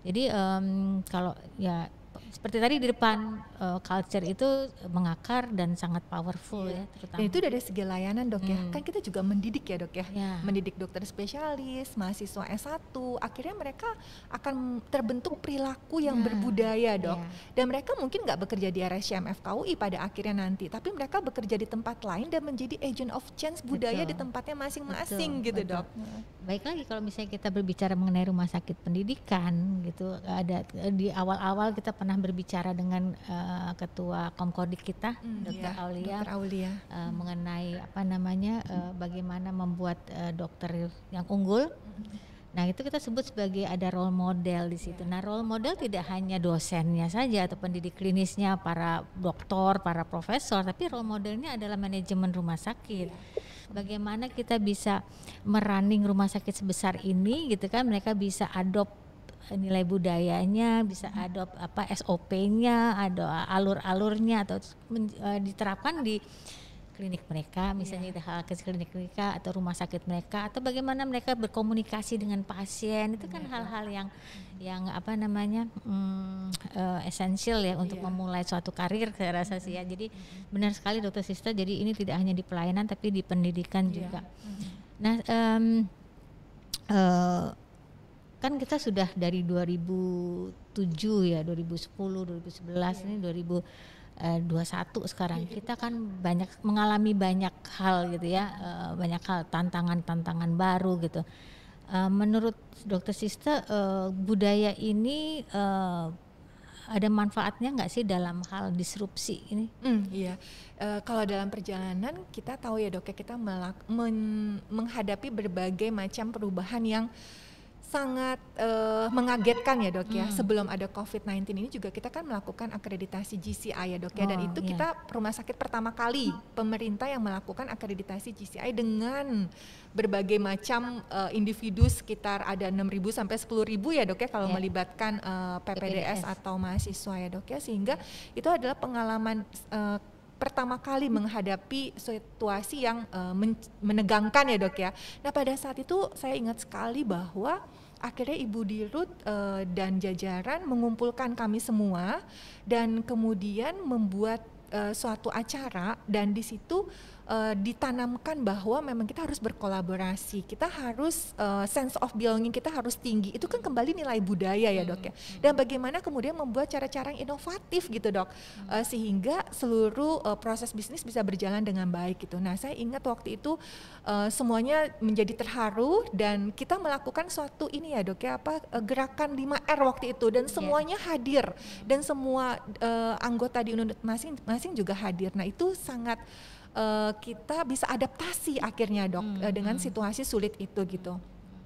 jadi um, kalau ya seperti tadi di depan uh, culture itu mengakar dan sangat powerful yeah. ya terutama. Dan itu dari segi layanan dok ya, hmm. kan kita juga mendidik ya dok ya, yeah. mendidik dokter spesialis, mahasiswa S1, akhirnya mereka akan terbentuk perilaku yang yeah. berbudaya ya. dok. Yeah. Dan mereka mungkin nggak bekerja di RSCM FKUI pada akhirnya nanti, tapi mereka bekerja di tempat lain dan menjadi agent of change budaya di tempatnya masing-masing gitu Betul. dok. Baik lagi kalau misalnya kita berbicara mengenai rumah sakit pendidikan gitu, ada di awal-awal kita pernah berbicara dengan uh, ketua Komkodik kita, mm, Dr. Ya, Aulia, Dr. Aulia. Uh, mm. mengenai apa namanya uh, bagaimana membuat uh, dokter yang unggul. Hmm. Nah, itu kita sebut sebagai ada role model di situ. Iya. Nah, role model tidak hanya dosennya saja atau pendidik klinisnya, para dokter, para profesor, tapi role modelnya adalah manajemen rumah sakit. Iya. Bagaimana kita bisa merunning rumah sakit sebesar ini gitu kan mereka bisa adopt nilai budayanya, bisa mm-hmm. ada apa SOP-nya, ada alur-alurnya atau men, uh, diterapkan di klinik mereka, misalnya yeah. ke klinik mereka atau rumah sakit mereka atau bagaimana mereka berkomunikasi dengan pasien itu kan iya, iya. hal-hal yeah. yang mm-hmm. yang apa namanya mm, uh, esensial ya untuk yeah. memulai suatu karir saya rasa sih ya. Mm-hmm. Jadi benar sekali dokter Sista. Jadi ini tidak hanya di pelayanan tapi di pendidikan yeah. juga. Nah. Um, kan kita sudah dari 2007 ya 2010 2011 iya. ini 2021 eh, sekarang iya. kita kan banyak mengalami banyak hal gitu ya eh, banyak hal tantangan-tantangan baru gitu eh, menurut dokter Sista budaya ini ada manfaatnya nggak sih dalam hal disrupsi ini? Mm, iya, e, kalau dalam perjalanan kita tahu ya dok ya kita melak, men, menghadapi berbagai macam perubahan yang sangat uh, mengagetkan ya dok ya. Hmm. Sebelum ada COVID-19 ini juga kita kan melakukan akreditasi GCI ya dok ya. Dan oh, itu yeah. kita rumah sakit pertama kali pemerintah yang melakukan akreditasi GCI dengan berbagai macam uh, individu sekitar ada 6.000 sampai 10.000 ya dok ya kalau yeah. melibatkan uh, eh, PPDS, PPDS atau mahasiswa ya dok ya. Sehingga itu adalah pengalaman uh, pertama kali menghadapi situasi yang uh, menegangkan ya dok ya. Nah pada saat itu saya ingat sekali bahwa akhirnya Ibu Dirut uh, dan jajaran mengumpulkan kami semua dan kemudian membuat uh, suatu acara dan di situ uh, ditanamkan bahwa memang kita harus berkolaborasi, kita harus uh, sense of belonging kita harus tinggi. Itu kan kembali nilai budaya ya dok ya. Hmm, hmm. Dan bagaimana kemudian membuat cara-cara yang inovatif gitu dok, uh, sehingga seluruh uh, proses bisnis bisa berjalan dengan baik gitu. Nah saya ingat waktu itu uh, semuanya menjadi terharu dan kita melakukan suatu ini ya dok ya apa uh, gerakan 5R waktu itu dan iya. semuanya hadir dan semua uh, anggota di unit masing-masing juga hadir. Nah itu sangat uh, kita bisa adaptasi akhirnya dok hmm. Eh, dengan hmm. situasi sulit itu gitu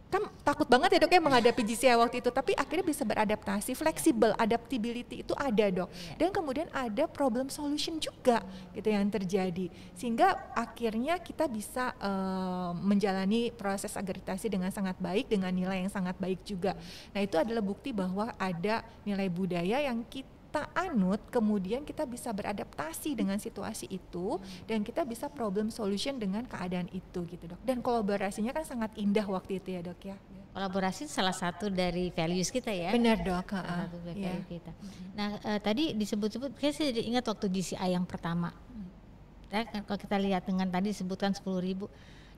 kan takut banget ya dok ya menghadapi GCI waktu itu tapi akhirnya bisa beradaptasi fleksibel adaptability itu ada dok iya. dan kemudian ada problem solution juga gitu yang terjadi sehingga akhirnya kita bisa uh, menjalani proses agritasi dengan sangat baik dengan nilai yang sangat baik juga nah itu adalah bukti bahwa ada nilai budaya yang kita kita anut, kemudian kita bisa beradaptasi dengan situasi itu dan kita bisa problem solution dengan keadaan itu gitu dok. Dan kolaborasinya kan sangat indah waktu itu ya dok ya. Kolaborasi salah satu dari values kita ya. Benar dok. Salah satu dari iya. kita. Nah e, tadi disebut-sebut, saya jadi ingat waktu GCI yang pertama. Ya, kan kalau kita lihat dengan tadi disebutkan 10 ribu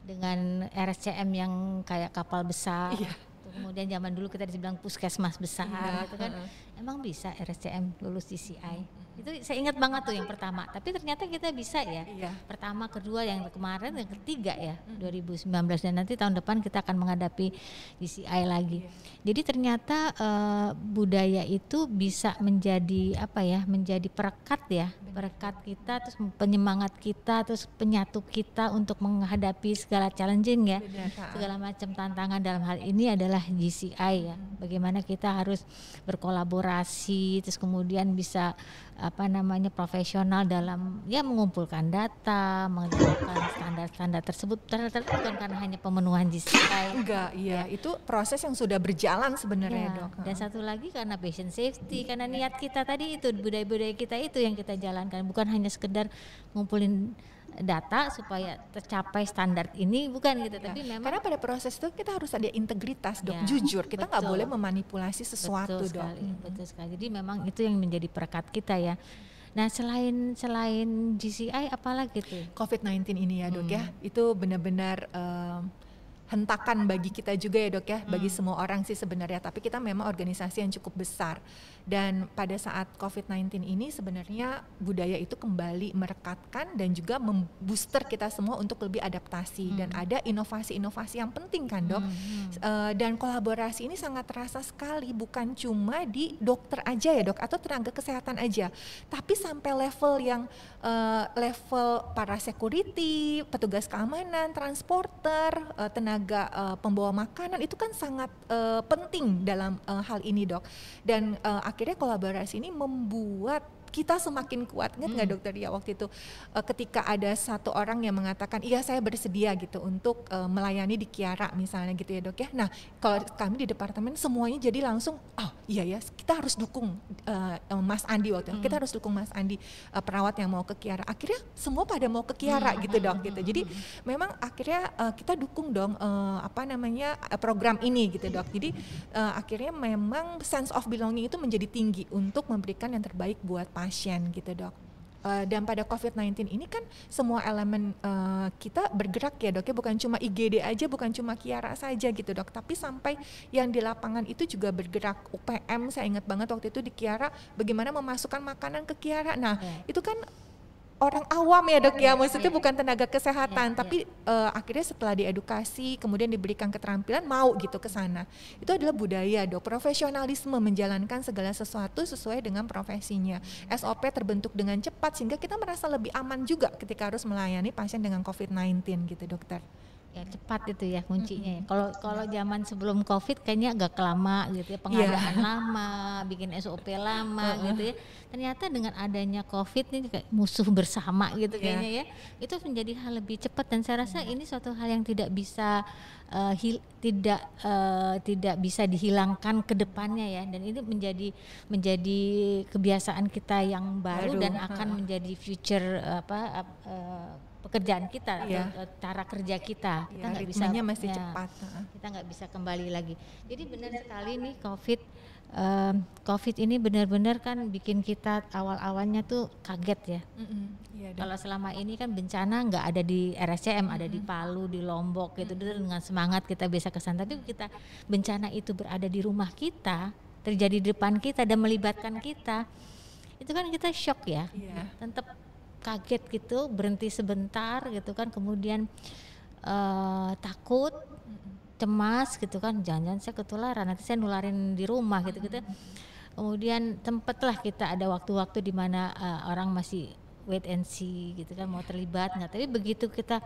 dengan RSCM yang kayak kapal besar. Iya. Kemudian zaman dulu kita dibilang puskesmas besar iya, gitu kan. Uh, emang bisa RSCM lulus DCI hmm, hmm. itu saya ingat banget tuh yang pertama tapi ternyata kita bisa ya iya. pertama kedua yang kemarin yang ketiga ya 2019 hmm. dan nanti tahun depan kita akan menghadapi DCI lagi iya. jadi ternyata uh, budaya itu bisa menjadi apa ya menjadi perekat ya perekat kita terus penyemangat kita terus penyatu kita untuk menghadapi segala challenging ya Benyataan. segala macam tantangan dalam hal ini adalah GCI ya bagaimana kita harus berkolaborasi kolaborasi terus kemudian bisa apa namanya profesional dalam ya mengumpulkan data mengumpulkan standar-standar tersebut ternyata bukan karena hanya pemenuhan JCI enggak iya ya. itu proses yang sudah berjalan sebenarnya ya, dok dan satu lagi karena patient safety karena niat kita tadi itu budaya-budaya kita itu yang kita jalankan bukan hanya sekedar ngumpulin data supaya tercapai standar ini bukan gitu ya. tapi memang karena pada proses itu kita harus ada integritas dok ya, jujur kita nggak boleh memanipulasi sesuatu betul dok sekali, hmm. betul sekali jadi memang itu yang menjadi perekat kita ya Nah, selain selain GCI apalagi itu COVID-19 ini ya, Dok ya. hmm. ya. Itu benar-benar hentakan bagi kita juga ya, Dok ya, hmm. bagi semua orang sih sebenarnya, tapi kita memang organisasi yang cukup besar. Dan pada saat COVID-19 ini sebenarnya budaya itu kembali merekatkan dan juga membooster kita semua untuk lebih adaptasi hmm. dan ada inovasi-inovasi yang penting kan dok. Hmm. Uh, dan kolaborasi ini sangat terasa sekali bukan cuma di dokter aja ya dok atau tenaga kesehatan aja, tapi sampai level yang uh, level para security, petugas keamanan, transporter, uh, tenaga uh, pembawa makanan itu kan sangat uh, penting dalam uh, hal ini dok. Dan uh, akhirnya kolaborasi ini membuat kita semakin kuat nggak hmm. dokter ya waktu itu uh, ketika ada satu orang yang mengatakan iya saya bersedia gitu untuk uh, melayani di Kiara misalnya gitu ya dok ya nah kalau kami di departemen semuanya jadi langsung oh iya ya kita harus dukung uh, Mas Andi waktu itu hmm. kita harus dukung Mas Andi uh, perawat yang mau ke Kiara akhirnya semua pada mau ke Kiara hmm. gitu dok gitu hmm, jadi hmm, hmm. memang akhirnya uh, kita dukung dong uh, apa namanya program ini gitu dok jadi uh, akhirnya memang sense of belonging itu menjadi tinggi untuk memberikan yang terbaik buat pasien gitu dok. Uh, dan pada COVID-19 ini kan semua elemen uh, kita bergerak ya dok ya bukan cuma IGD aja bukan cuma Kiara saja gitu dok tapi sampai yang di lapangan itu juga bergerak UPM saya ingat banget waktu itu di Kiara bagaimana memasukkan makanan ke Kiara nah yeah. itu kan orang awam ya dok ya iya, maksudnya iya. bukan tenaga kesehatan iya, tapi uh, akhirnya setelah diedukasi kemudian diberikan keterampilan mau gitu ke sana itu adalah budaya dok profesionalisme menjalankan segala sesuatu sesuai dengan profesinya SOP terbentuk dengan cepat sehingga kita merasa lebih aman juga ketika harus melayani pasien dengan COVID-19 gitu dokter ya cepat itu ya kuncinya. Ya. Kalau mm -hmm. kalau zaman sebelum Covid kayaknya agak lama gitu ya, iya. pengadaan yeah. lama, bikin SOP lama uh -uh. gitu ya. Ternyata dengan adanya Covid ini kayak musuh bersama gitu yeah. kayaknya ya. Itu menjadi hal lebih cepat dan saya rasa yeah. ini suatu hal yang tidak bisa uh, hil tidak uh, tidak bisa dihilangkan ke depannya ya dan ini menjadi menjadi kebiasaan kita yang baru, Aduh. dan akan uh -huh. menjadi future eh, apa uh, pekerjaan kita yeah. Iya. cara kerja kita iya, kita nggak yeah, bisa masih ya, cepat kita nggak bisa kembali lagi jadi benar sekali nih covid um, covid ini benar-benar kan bikin kita awal-awalnya tuh kaget ya mm -hmm. kalau selama ini kan bencana nggak ada di RSCM mm -hmm. ada di Palu di Lombok gitu mm -hmm. dengan semangat kita bisa kesan tapi kita bencana itu berada di rumah kita terjadi di depan kita dan melibatkan kita itu kan kita shock ya yeah. tetap kaget gitu berhenti sebentar gitu kan kemudian uh, takut cemas gitu kan jangan-jangan saya ketularan nanti saya nularin di rumah gitu gitu kemudian tempatlah kita ada waktu-waktu di mana uh, orang masih wait and see gitu kan mau terlibat nggak tapi begitu kita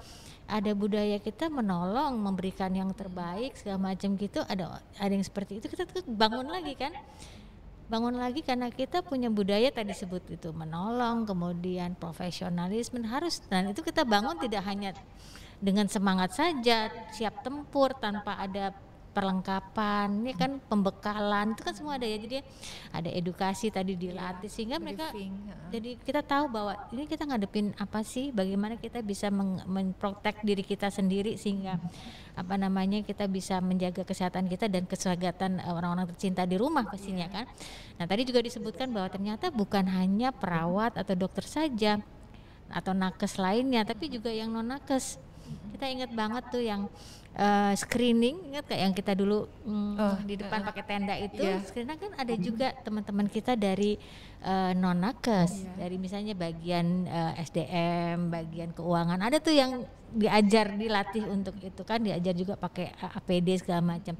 ada budaya kita menolong memberikan yang terbaik segala macam gitu ada ada yang seperti itu kita tuh bangun lagi kan bangun lagi karena kita punya budaya tadi sebut itu menolong kemudian profesionalisme harus dan itu kita bangun tidak hanya dengan semangat saja siap tempur tanpa ada perlengkapan, ini kan pembekalan itu kan semua ada ya. Jadi ada edukasi tadi iya, dilatih ya, sehingga mereka briefing, jadi kita tahu bahwa ini kita ngadepin apa sih, bagaimana kita bisa memprotek diri kita sendiri sehingga hmm. apa namanya kita bisa menjaga kesehatan kita dan kesehatan eh, orang-orang tercinta di rumah pastinya ya. kan. Nah, tadi juga disebutkan bahwa ternyata bukan hanya perawat atau dokter saja atau nakes lainnya, tapi juga yang non nakes. Hmm. Kita ingat banget tuh yang uh, screening ingat kayak yang kita dulu mm, oh, di depan uh, pakai tenda iya. itu yeah. screening kan ada mm-hmm. juga teman-teman kita dari uh, eh, nonakes yeah. dari misalnya bagian uh, SDM bagian keuangan ada tuh yang diajar dilatih untuk itu kan diajar juga pakai APD segala macam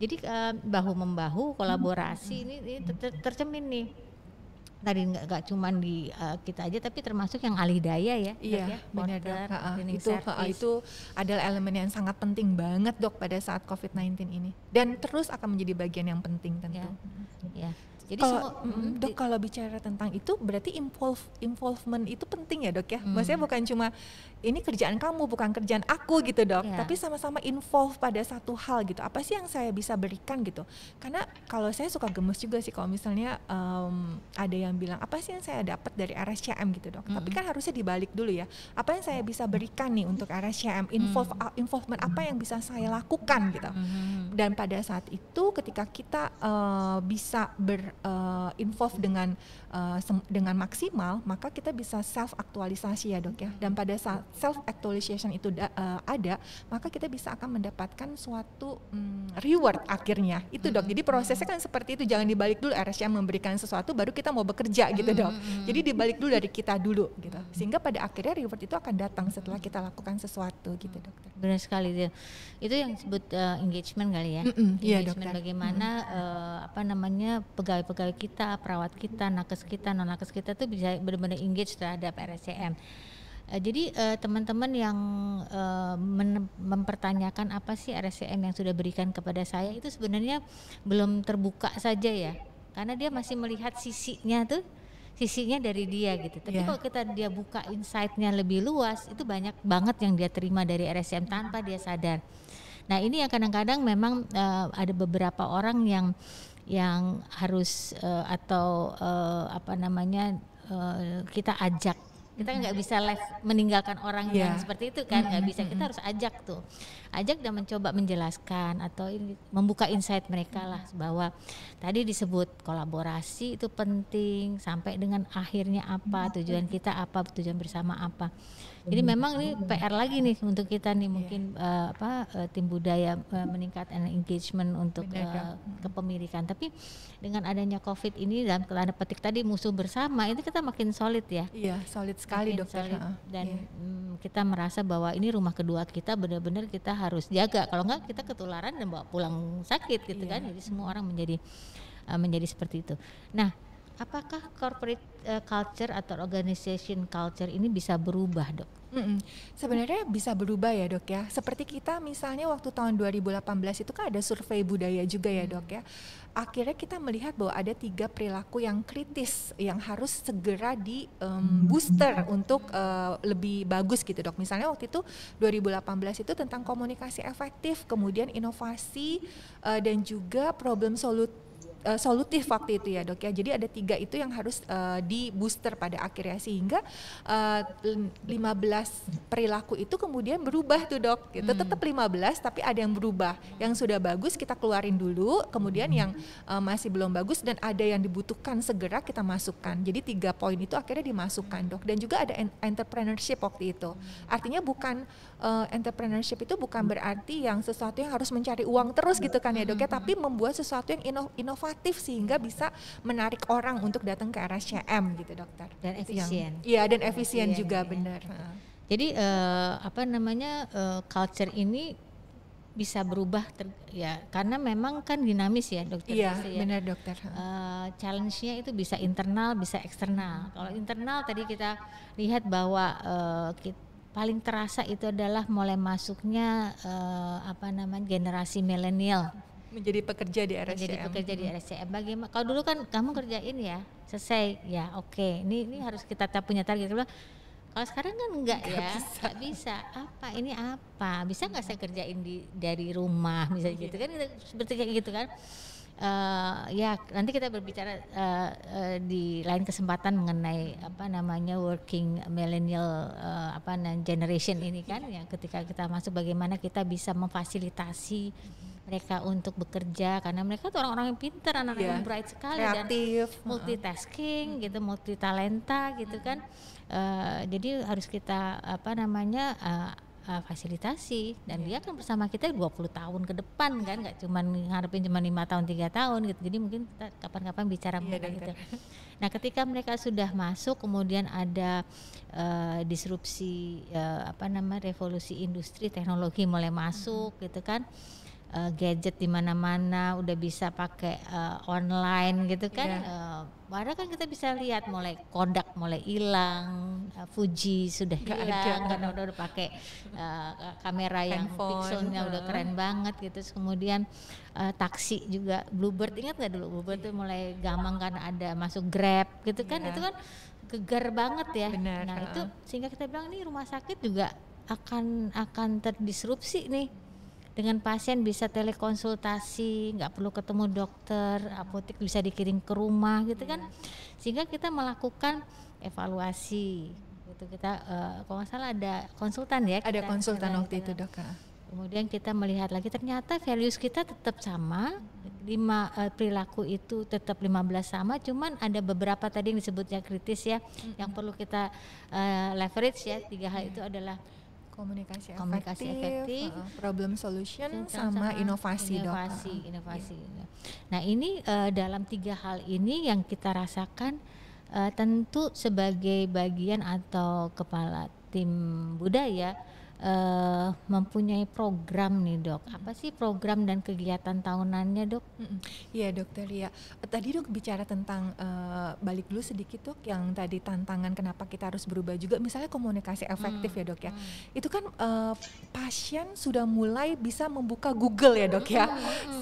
jadi uh, bahu membahu kolaborasi hmm. ini, ini ter tercemin nih tadi nggak cuma di uh, kita aja tapi termasuk yang alih daya ya iya ya? benar dok itu itu adalah elemen yang sangat penting banget dok pada saat COVID-19 ini dan terus akan menjadi bagian yang penting tentu ya, ya. Jadi kalau, semua, mm, dok kalau bicara tentang itu berarti involve, involvement itu penting ya dok ya. Mm. Maksudnya bukan cuma ini kerjaan kamu bukan kerjaan aku gitu dok yeah. tapi sama-sama involve pada satu hal gitu apa sih yang saya bisa berikan gitu karena kalau saya suka gemes juga sih kalau misalnya um, ada yang bilang apa sih yang saya dapat dari RSCM gitu dok mm -hmm. tapi kan harusnya dibalik dulu ya apa yang saya bisa berikan nih untuk RSCM involve mm -hmm. involvement apa yang bisa saya lakukan gitu mm -hmm. dan pada saat itu ketika kita uh, bisa berinvolve uh, dengan uh, dengan maksimal maka kita bisa self aktualisasi ya dok ya dan pada saat self actualization itu da, uh, ada, maka kita bisa akan mendapatkan suatu um, reward akhirnya. Itu dok. Jadi mm-hmm. prosesnya kan seperti itu. Jangan dibalik dulu RSCM memberikan sesuatu baru kita mau bekerja gitu dok. Mm-hmm. Jadi dibalik dulu dari kita dulu gitu. Mm-hmm. Sehingga pada akhirnya reward itu akan datang setelah kita lakukan sesuatu gitu dokter. Benar sekali itu. Itu yang disebut uh, engagement kali ya. Mm -mm, engagement iya, bagaimana Uh, apa namanya pegawai-pegawai kita, perawat kita, nakes kita, non nakes kita tuh bisa benar-benar engage terhadap RSCM. Eh, jadi uh, teman-teman yang uh, mempertanyakan apa sih RSCM yang sudah berikan kepada saya itu sebenarnya belum terbuka saja ya, karena dia masih melihat sisinya tuh, sisinya dari dia gitu. Tapi yeah. kalau kita dia buka insightnya lebih luas, itu banyak banget yang dia terima dari RSCM tanpa dia sadar. Nah ini yang kadang-kadang memang uh, ada beberapa orang yang yang harus uh, atau uh, apa namanya uh, kita ajak kita nggak bisa left meninggalkan orang yeah. yang seperti itu kan nggak bisa kita harus ajak tuh ajak dan mencoba menjelaskan atau membuka insight mereka lah bahwa tadi disebut kolaborasi itu penting sampai dengan akhirnya apa tujuan kita apa tujuan bersama apa jadi mhm. memang ini PR lagi nih untuk kita nih iya. mungkin yeah. uh, apa uh, tim budaya uh, meningkat engagement untuk uh, kepemilikan. Tapi dengan adanya Covid ini dalam kelana petik tadi musuh bersama itu kita makin solid ya. Iya, solid sekali makin dokter. Solid. Dan yeah. Mm, kita merasa bahwa ini rumah kedua kita benar-benar kita harus jaga. Kalau enggak kita ketularan dan bawa pulang sakit gitu yeah. kan. Jadi semua orang menjadi menjadi seperti itu. Nah, Apakah corporate uh, culture atau organization culture ini bisa berubah, Dok? Mm -mm. Sebenarnya bisa berubah ya dok ya. Seperti kita misalnya waktu tahun 2018 itu kan ada survei budaya juga ya dok ya. Akhirnya kita melihat bahwa ada tiga perilaku yang kritis yang harus segera di um, booster untuk uh, lebih bagus gitu dok. Misalnya waktu itu 2018 itu tentang komunikasi efektif, kemudian inovasi uh, dan juga problem solutif uh, solutif waktu itu ya dok ya. Jadi ada tiga itu yang harus uh, di booster pada akhirnya sehingga uh, eh, 15 perilaku itu kemudian berubah tuh dok. Gitu. Hmm. Tetap 15 tapi ada yang berubah. Yang sudah bagus kita keluarin dulu, kemudian hmm. yang uh, masih belum bagus dan ada yang dibutuhkan segera kita masukkan. Jadi tiga poin itu akhirnya dimasukkan dok. Dan juga ada entrepreneurship waktu itu. Artinya bukan uh, entrepreneurship itu bukan hmm. berarti yang sesuatu yang harus mencari uang terus gitu kan ya dok ya, hmm, hmm, tapi membuat sesuatu yang ino inovatif sehingga bisa menarik orang untuk datang ke RSCM CM gitu dokter. Dan efisien. Iya dan efisien, efisien juga ya. benar. Jadi uh, apa namanya uh, culture ini bisa berubah ter, ya karena memang kan dinamis ya dokter. Iya gitu ya. benar dokter. Uh, Challenge-nya itu bisa internal bisa eksternal. Kalau internal tadi kita lihat bahwa uh, kita, paling terasa itu adalah mulai masuknya uh, apa namanya generasi milenial menjadi pekerja di RSCM. Menjadi pekerja di RSCM. Hmm. Bagaimana? Kalau dulu kan kamu kerjain ya, selesai ya, oke. Okay. Ini ini harus kita punya target. Kalau sekarang kan enggak gak ya, bisa. bisa. Apa ini apa? Bisa nggak saya kerjain di dari rumah misalnya gitu kan? Seperti kayak gitu kan? uh, ya nanti kita berbicara uh, uh, di lain kesempatan mengenai apa namanya working millennial uh, apa generation ini kan ya ketika kita masuk bagaimana kita bisa memfasilitasi mereka untuk bekerja karena mereka tuh orang-orang yang pintar, anak-anak yeah. yang bright sekali Kreatif. dan multitasking uh-huh. gitu, multitalenta gitu kan. Uh, jadi harus kita apa namanya uh, uh, fasilitasi dan yeah. dia kan bersama kita 20 tahun ke depan kan nggak cuma ngarepin cuma lima tahun tiga tahun gitu jadi mungkin kita kapan-kapan bicara yeah, mereka gitu nah ketika mereka sudah masuk kemudian ada uh, disrupsi uh, apa nama revolusi industri teknologi mulai masuk mm -hmm. gitu kan uh, gadget di mana-mana, udah bisa pakai uh, online gitu kan. Yeah. Iya. Eh, uh, kan kita bisa lihat mulai Kodak mulai hilang, uh, Fuji sudah iya, hilang iya. karena udah udah pakai uh, kamera yang pixelnya udah keren banget gitu. Terus kemudian uh, taksi juga Bluebird ingat nggak dulu Bluebird tuh mulai gampang kan ada masuk Grab gitu kan. Yeah. Itu kan gegar banget ya. Bener, nah, uh. itu sehingga kita bilang nih rumah sakit juga akan akan terdisrupsi nih dengan pasien bisa telekonsultasi, nggak perlu ketemu dokter, apotek bisa dikirim ke rumah gitu kan, sehingga kita melakukan evaluasi gitu kita uh, kalau nggak salah ada konsultan ya ada konsultan kita, waktu kita, itu dok ah. kemudian kita melihat lagi ternyata values kita tetap sama lima uh, perilaku itu tetap 15 sama cuman ada beberapa tadi yang disebutnya kritis ya mm -hmm. yang perlu kita uh, leverage ya tiga hal itu adalah komunikasi efektif, komunikasi efektif problem solution sama, sama inovasi, inovasi, dok. inovasi. Yeah. Nah ini uh, dalam tiga hal ini yang kita rasakan uh, tentu sebagai bagian atau kepala tim budaya uh, mempunyai program nih dok. Apa sih program dan kegiatan tahunannya dok? Iya dokter ya. Tadi dok bicara tentang uh, balik dulu sedikit dok yang tadi tantangan kenapa kita harus berubah juga. Misalnya komunikasi efektif hmm. ya dok ya. Mm. Itu kan uh, pasien sudah mulai bisa membuka Google ya dok ya.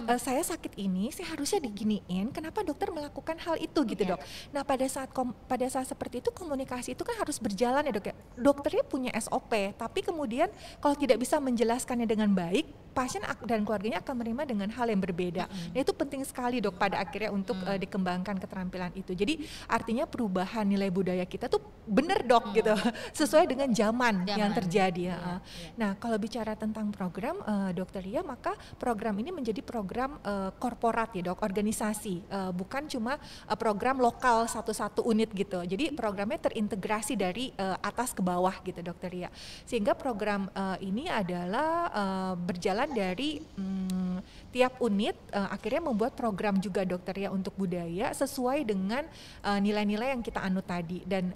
Uh, saya sakit ini, saya harusnya diginiin. Kenapa dokter melakukan hal itu gitu dok? Nah pada saat kom pada saat seperti itu komunikasi itu kan harus berjalan ya dok ya. Dokternya punya SOP tapi kemudian pasien kalau tidak bisa menjelaskannya dengan baik, pasien dan keluarganya akan menerima dengan hal yang berbeda. Hmm. Nah, itu penting sekali dok pada akhirnya untuk hmm. uh, dikembangkan keterampilan itu. Jadi artinya perubahan nilai budaya kita tuh benar dok hmm. gitu, sesuai dengan zaman, zaman. yang terjadi. Ya. ya. Nah kalau bicara tentang program uh, dokter Lia, maka program ini menjadi program uh, korporat ya dok, organisasi, uh, bukan cuma uh, program lokal satu-satu unit gitu. Jadi mm. programnya terintegrasi dari uh, atas ke bawah gitu dokter Lia. Sehingga program program uh, ini adalah uh, berjalan dari um, tiap unit uh, akhirnya membuat program juga dokter ya untuk budaya sesuai dengan nilai-nilai uh, yang kita anut tadi dan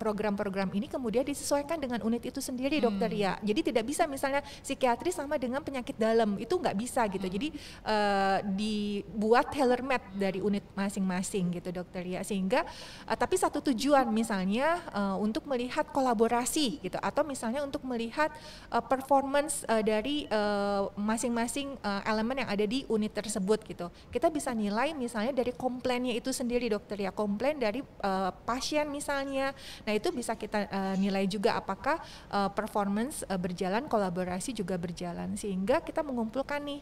program-program uh, ini kemudian disesuaikan dengan unit itu sendiri hmm. dokter ya jadi tidak bisa misalnya psikiatri sama dengan penyakit dalam itu nggak bisa gitu hmm. jadi uh, dibuat tailor made dari unit masing-masing gitu dokter ya sehingga uh, tapi satu tujuan misalnya uh, untuk melihat kolaborasi gitu atau misalnya untuk melihat melihat uh, performance uh, dari eh, masing-masing uh, uh, elemen yang ada di unit tersebut gitu. Kita bisa nilai misalnya dari komplainnya itu sendiri dokter ya, komplain dari uh, pasien misalnya. Nah itu bisa kita uh, nilai juga apakah uh, performance uh, berjalan, kolaborasi juga berjalan sehingga kita mengumpulkan nih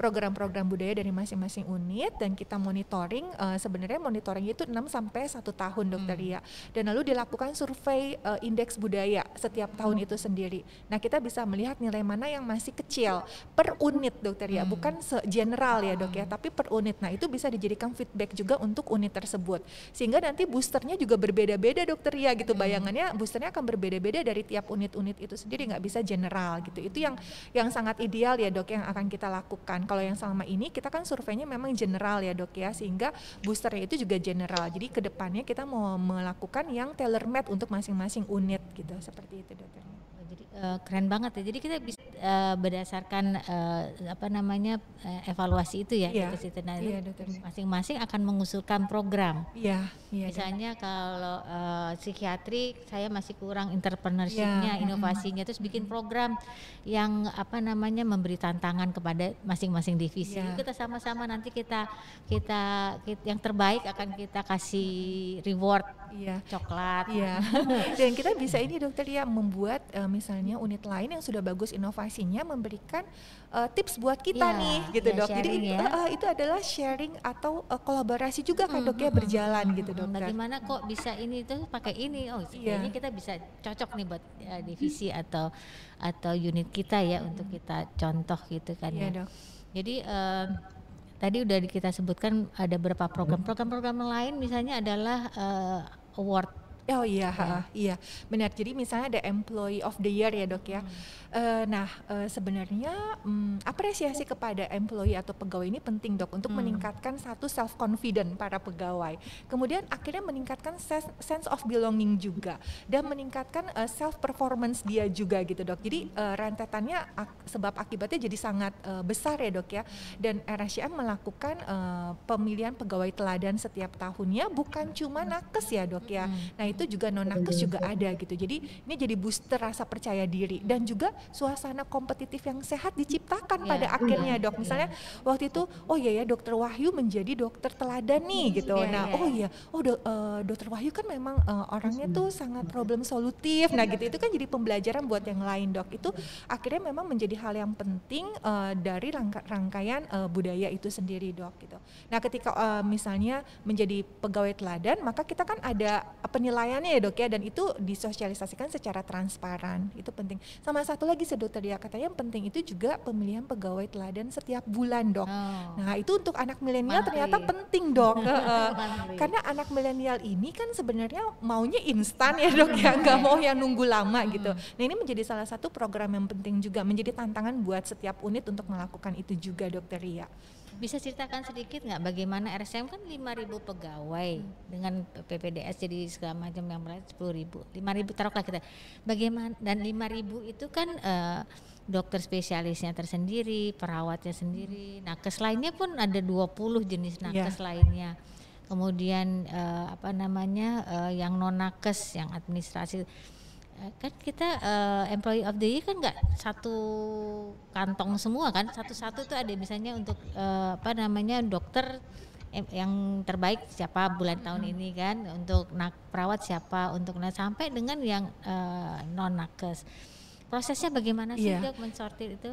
program-program uh, budaya dari masing-masing unit dan kita monitoring. Uh, sebenarnya monitoring itu 6 sampai satu tahun dokter hmm. ya. Dan lalu dilakukan survei uh, indeks budaya setiap tahun hmm. itu sendiri sendiri. Nah, kita bisa melihat nilai mana yang masih kecil per unit, dokter ya, hmm. bukan general ya, dok ya, hmm. tapi per unit. Nah, itu bisa dijadikan feedback juga untuk unit tersebut, sehingga nanti boosternya juga berbeda-beda, dokter ya, gitu. Hmm. Bayangannya boosternya akan berbeda-beda dari tiap unit-unit itu sendiri, nggak bisa general gitu. Itu yang yang sangat ideal ya, dok, yang akan kita lakukan. Kalau yang selama ini kita kan surveinya memang general ya, dok ya, sehingga boosternya itu juga general. Jadi kedepannya kita mau melakukan yang tailor made untuk masing-masing unit gitu, seperti itu, dokter. ശരി Eh, keren banget ya. Jadi kita bisa uh, berdasarkan uh, apa namanya uh, evaluasi itu ya, yeah. dokter Nah, yeah, iya, masing-masing akan mengusulkan program. Iya. Yeah, iya, yeah, Misalnya yeah. kalau uh, psikiatri saya masih kurang entrepreneurshipnya, yeah. inovasinya, terus bikin program yang apa namanya memberi tantangan kepada masing-masing divisi. Yeah. Kita sama-sama nanti kita, kita kita yang terbaik akan kita kasih reward, yeah. coklat. Yeah. Dan kita bisa ini dokter ya membuat uh, misalnya Hmm. unit lain yang sudah bagus inovasinya memberikan uh, tips buat kita yeah, nih gitu yeah, dok. Jadi ya. uh, uh, itu adalah sharing atau uh, kolaborasi juga kan mm, dok ya hmm, hmm, berjalan mm, gitu dok. Ya. Bagaimana kok bisa ini tuh pakai ini? Oh yeah. kita bisa cocok nih buat ya, divisi atau atau unit kita ya mm. untuk kita contoh gitu kan yeah, ya. Dok. Jadi um, tadi udah kita sebutkan ada beberapa program. Program-program lain misalnya adalah uh, award Oh iya, ha, iya benar. Jadi misalnya ada Employee of the Year ya dok ya. Hmm. Uh, nah uh, sebenarnya um, apresiasi kepada employee atau pegawai ini penting dok untuk hmm. meningkatkan satu self confident para pegawai. Kemudian akhirnya meningkatkan sense of belonging juga dan meningkatkan uh, eh, self performance dia juga gitu dok. Jadi uh, rentetannya ak sebab akibatnya jadi sangat uh, besar ya dok ya. Hmm. Dan RSCM melakukan uh, pemilihan pegawai teladan setiap tahunnya bukan cuma nakes ya dok ya. Hmm. Nah itu juga nonaktif juga ada gitu jadi ini jadi booster rasa percaya diri dan juga suasana kompetitif yang sehat diciptakan ya. pada akhirnya iya. dok misalnya waktu itu oh iya ya dokter Wahyu menjadi dokter teladan nih hmm, gitu Ya, nah ya. oh iya oh do, uh, dokter Wahyu kan memang uh, orangnya tuh sangat problem solutif nah gitu itu kan jadi pembelajaran buat yang lain dok itu akhirnya memang menjadi hal yang penting uh, dari rangkaian uh, budaya itu sendiri dok gitu nah ketika uh, misalnya menjadi pegawai teladan maka kita kan ada penilaian kayaknya ya dok ya dan itu disosialisasikan secara transparan itu penting sama satu lagi sedoter ya katanya yang penting itu juga pemilihan pegawai teladan setiap bulan dok oh. nah itu untuk anak milenial ternyata penting dok karena anak milenial ini kan sebenarnya maunya instan ya dok ya nggak mau yang nunggu lama hmm. gitu nah ini menjadi salah satu program yang penting juga menjadi tantangan buat setiap unit untuk melakukan itu juga dokter Ria bisa ceritakan sedikit nggak bagaimana RSM kan 5.000 pegawai hmm. dengan PPDS jadi segala macam yang berat 10.000. 5.000 taruhlah kita. Bagaimana dan 5.000 itu kan uh, dokter spesialisnya tersendiri, perawatnya sendiri. Hmm. Nakes lainnya pun ada 20 jenis nakes yeah. lainnya kemudian uh, apa namanya uh, yang non nakes yang administrasi kan kita uh, employee of the year kan nggak satu kantong semua kan satu-satu tuh ada misalnya untuk uh, apa namanya dokter yang terbaik siapa bulan tahun hmm. ini kan untuk nak perawat siapa untuk nah, sampai dengan yang uh, eh, non nakes Prosesnya bagaimana sih yeah. dok mensortir itu?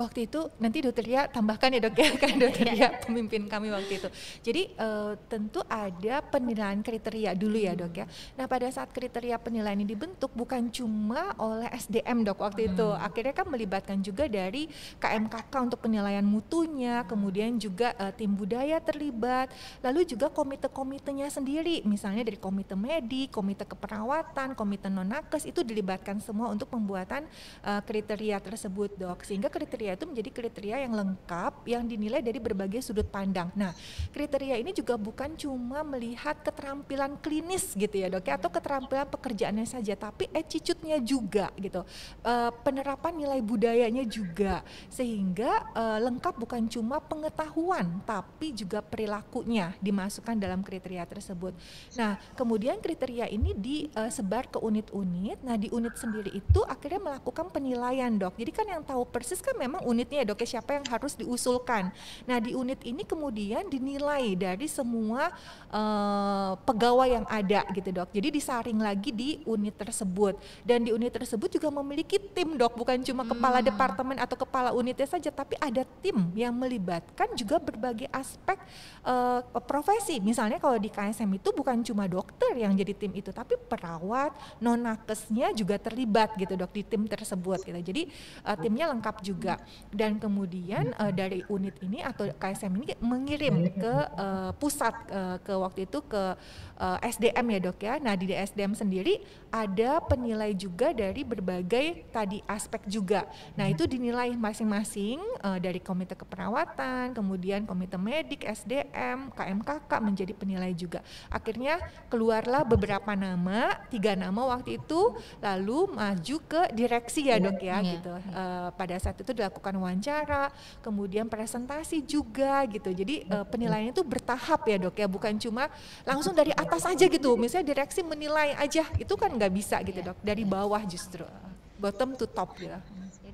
Waktu itu nanti dokter ya tambahkan ya dok ya kan dokter ya pemimpin kami waktu itu. Jadi uh, tentu ada penilaian kriteria dulu ya dok ya. Nah pada saat kriteria penilaian ini dibentuk bukan cuma oleh SDM dok waktu hmm. itu. Akhirnya kan melibatkan juga dari KMKK untuk penilaian mutunya, kemudian juga uh, tim budaya terlibat, lalu juga komite-komitenya sendiri. Misalnya dari komite medik, komite keperawatan, komite nonakes itu dilibatkan semua untuk pembuatan uh, kriteria tersebut dok sehingga kriteria itu menjadi kriteria yang lengkap yang dinilai dari berbagai sudut pandang nah kriteria ini juga bukan cuma melihat keterampilan klinis gitu ya dok ya atau keterampilan pekerjaannya saja tapi attitude-nya juga gitu uh, penerapan nilai budayanya juga sehingga uh, lengkap bukan cuma pengetahuan tapi juga perilakunya dimasukkan dalam kriteria tersebut. Nah, kemudian kriteria ini disebar ke unit-unit. Nah, di unit sendiri itu akhirnya melakukan melakukan penilaian dok. Jadi kan yang tahu persis kan memang unitnya ya, dok ya siapa yang harus diusulkan. Nah di unit ini kemudian dinilai dari semua uh, pegawai yang ada gitu dok. Jadi disaring lagi di unit tersebut dan di unit tersebut juga memiliki tim dok bukan cuma hmm. kepala departemen atau kepala unitnya saja tapi ada tim yang melibatkan juga berbagai aspek uh, profesi. Misalnya kalau di KSM itu bukan cuma dokter yang jadi tim itu tapi perawat, non nakesnya juga terlibat gitu dok di tim tersebut gitu. Jadi uh, timnya lengkap juga dan kemudian uh, dari unit ini atau KSM ini mengirim ke uh, pusat uh, ke waktu itu ke uh, SDM ya dok ya. Nah di SDM sendiri ada penilai juga dari berbagai tadi aspek juga. Nah itu dinilai masing-masing uh, dari komite keperawatan, kemudian komite medik, SDM, KMKK menjadi penilai juga. Akhirnya keluarlah beberapa nama, tiga nama waktu itu lalu maju ke direk seleksi ya iya, dok ya, ya gitu. Ya. Uh, pada saat itu dilakukan wawancara, kemudian presentasi juga gitu. Jadi uh, penilaiannya itu bertahap ya dok ya, bukan cuma langsung dari atas aja gitu. Misalnya direksi menilai aja, itu kan nggak bisa gitu iya, dok. Dari iya. bawah justru, bottom to top gitu.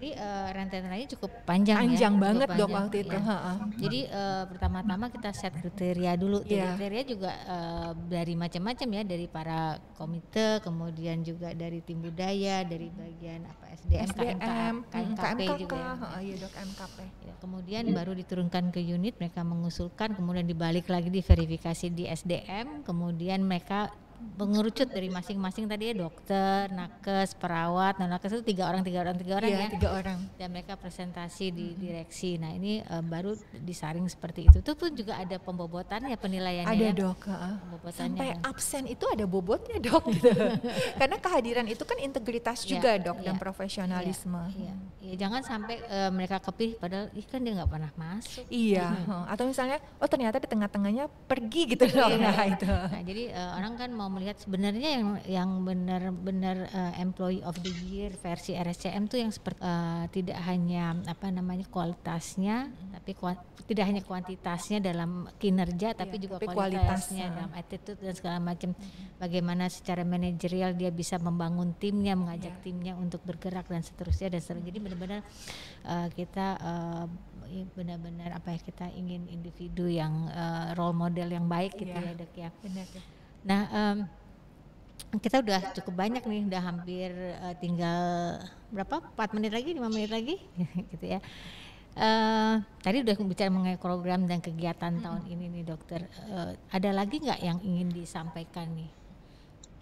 Jadi uh, eh, rentetannya cukup panjang, ya, panjang ya. banget cukup dok waktu itu. Ya. Ha -ha. Jadi uh, pertama-tama kita set kriteria dulu. Yeah. Iya. Kriteria juga uh, dari macam-macam ya, dari para komite, kemudian juga dari tim budaya, dari bagian apa SDM, SDM KMK, KMKP KMKK, juga. Ya. Oh, iya dok MKP. Ya, kemudian hmm. baru diturunkan ke unit, mereka mengusulkan, kemudian dibalik lagi diverifikasi di SDM, kemudian mereka mengerucut dari masing-masing tadi ya dokter, nakes, perawat, nah nakes itu tiga orang, tiga orang, tiga orang ya, ya. tiga orang. Dan mereka presentasi di direksi. Nah ini um, baru disaring seperti itu. Itu pun juga ada pembobotan ya penilaiannya. Ada ya. dok. Pembobotannya. Sampai absen itu ada bobotnya dok. Gitu. Karena kehadiran itu kan integritas iya, juga ya, dok ya, dan iya. profesionalisme. Iya. Ya. Ya, jangan sampai uh, mereka kepih padahal ih kan dia nggak pernah masuk. Iya. Hmm. Atau misalnya oh ternyata di tengah-tengahnya pergi gitu dok. Nah, itu. Nah jadi uh, orang kan mau melihat sebenarnya yang yang benar-benar uh, eh, employee of the year versi RSCM tuh yang seperti uh, tidak hanya apa namanya kualitasnya hmm. tapi kuat, tidak hanya kuantitasnya dalam kinerja iya, tapi juga tapi kualitasnya, kualitasnya dalam attitude dan segala macam hmm. bagaimana secara manajerial dia bisa membangun timnya mengajak yeah. timnya untuk bergerak dan seterusnya dan seterusnya. Jadi hmm. benar-benar uh, kita uh, benar-benar apa ya kita ingin individu yang uh, role model yang baik gitu yeah. ya dok ya. Benar. Nah, um, kita udah cukup banyak nih, udah hampir uh, tinggal berapa? 4 menit lagi, 5 menit lagi, gitu ya. Uh, tadi udah bicara mengenai program dan kegiatan hmm. tahun ini nih dokter. Uh, ada lagi nggak yang ingin disampaikan nih?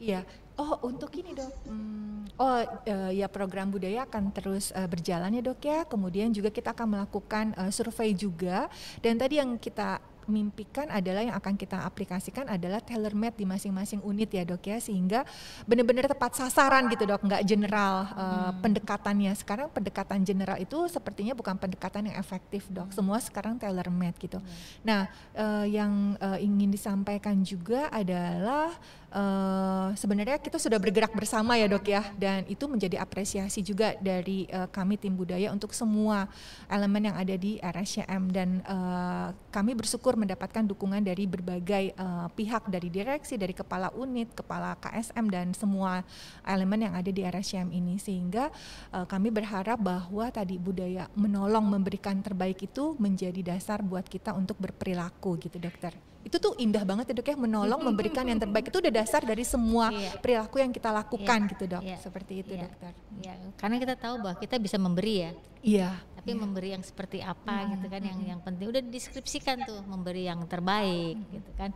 Iya. Oh untuk ini dok. Hmm, oh uh, ya program budaya akan terus uh, berjalan ya dok ya. Kemudian juga kita akan melakukan uh, survei juga. Dan tadi yang kita mimpikan adalah yang akan kita aplikasikan adalah tailor made di masing-masing unit ya dok ya sehingga benar-benar tepat sasaran gitu dok nggak general uh, hmm. pendekatannya sekarang pendekatan general itu sepertinya bukan pendekatan yang efektif dok semua sekarang tailor made gitu hmm. nah uh, yang uh, ingin disampaikan juga adalah Eh, sebenarnya kita sudah bergerak bersama ya dok ya dan itu menjadi apresiasi juga dari uh, kami tim budaya untuk semua elemen yang ada di RSCM dan uh, kami bersyukur mendapatkan dukungan dari berbagai uh, pihak dari direksi dari kepala unit kepala KSM dan semua elemen yang ada di RSCM ini sehingga uh, kami berharap bahwa tadi budaya menolong memberikan terbaik itu menjadi dasar buat kita untuk berperilaku gitu dokter itu tuh indah banget ya dok ya menolong memberikan yang terbaik itu udah dasar dari semua yeah. perilaku yang kita lakukan yeah. gitu dok yeah. seperti itu yeah. dokter yeah. karena kita tahu bahwa kita bisa memberi ya iya tapi yeah. memberi yang seperti apa iya. gitu kan yang yang penting udah dideskripsikan tuh memberi yang terbaik gitu kan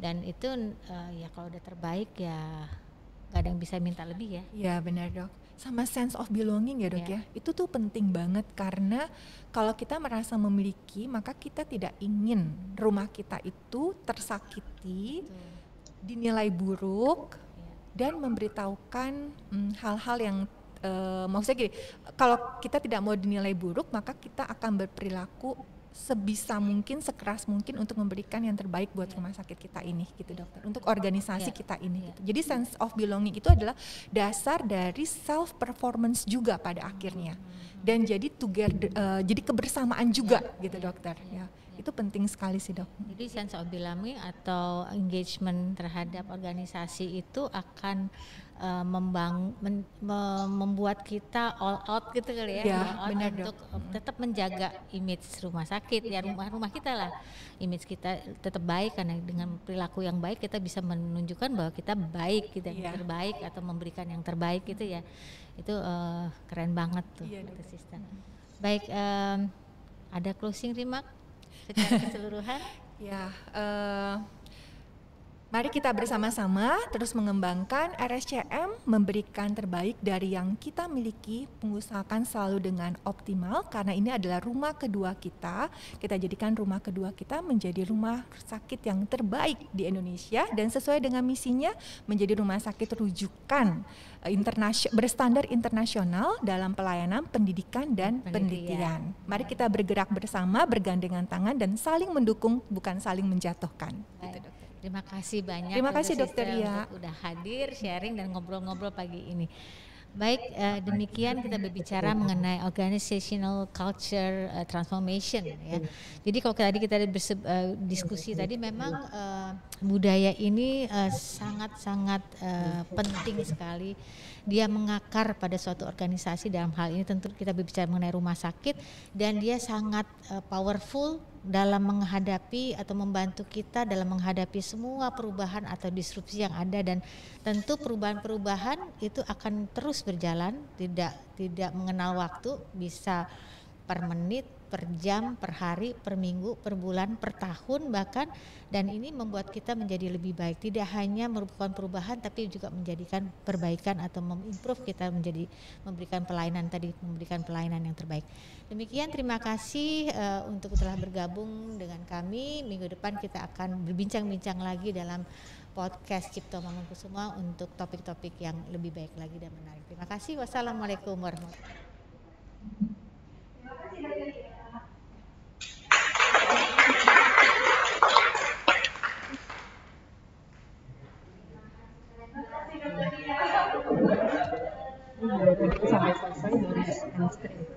dan itu uh, ya kalau udah terbaik ya kadang bisa minta lebih ya iya benar dok sama sense of belonging ya dok yeah. ya itu tuh penting banget karena kalau kita merasa memiliki maka kita tidak ingin rumah kita itu tersakiti dinilai buruk iya. dan memberitahukan mmm, hal-hal hmm, yang uh, maksudnya gini kalau kita tidak mau dinilai buruk maka kita akan berperilaku sebisa mungkin sekeras mungkin untuk memberikan yang terbaik buat iya. rumah sakit kita ini gitu dokter untuk organisasi iya. kita ini iya. gitu. jadi sense of belonging itu adalah dasar dari self performance juga pada akhirnya dan hmm. jadi together uh, eh, jadi kebersamaan juga gitu dokter ya itu penting sekali sih dok. Jadi sense of belonging atau engagement terhadap organisasi itu akan uh, membang men, me, membuat kita all out gitu kali ya, ya benar untuk eh, tetap menjaga image rumah sakit ya rumah rumah kita lah image kita tetap baik karena dengan perilaku yang baik kita bisa menunjukkan bahwa kita baik kita gitu, ya. Iya. terbaik atau memberikan yang terbaik gitu ya itu uh, keren banget tuh ya, gitu, sistem baik um, ada closing remark secara keseluruhan ya uh, Mari kita bersama-sama terus mengembangkan RSCM, memberikan terbaik dari yang kita miliki, pengusahakan selalu dengan optimal karena ini adalah rumah kedua kita. Kita jadikan rumah kedua kita menjadi rumah sakit yang terbaik di Indonesia dan sesuai dengan misinya menjadi rumah sakit rujukan eh, berstandar internasional dalam pelayanan pendidikan dan penelitian. Mari kita bergerak bersama, bergandengan tangan dan saling mendukung bukan saling menjatuhkan. Gitu, Terima kasih banyak. Terima kasih dokter ya. Udah hadir sharing dan ngobrol-ngobrol pagi ini. Baik, uh, demikian kita berbicara mengenai organizational culture uh, transformation ya. Iya. Jadi kalau tadi kita berse, eh, diskusi tadi memang uh, budaya ini sangat-sangat uh, uh, penting sekali dia mengakar pada suatu organisasi dalam hal ini tentu kita berbicara mengenai rumah sakit dan dia sangat uh, powerful dalam menghadapi atau membantu kita dalam menghadapi semua perubahan atau disrupsi yang ada dan tentu perubahan-perubahan itu akan terus berjalan tidak tidak mengenal waktu bisa per menit per jam, per hari, per minggu, per bulan, per tahun bahkan dan ini membuat kita menjadi lebih baik. Tidak hanya merupakan perubahan tapi juga menjadikan perbaikan atau memimprove kita menjadi memberikan pelayanan tadi memberikan pelayanan yang terbaik. Demikian terima kasih uh, untuk telah bergabung dengan kami. Minggu depan kita akan berbincang-bincang lagi dalam podcast Cipto Mangunkusumo untuk topik-topik yang lebih baik lagi dan menarik. Terima kasih. Wassalamualaikum warahmatullahi wabarakatuh. Thank you. related to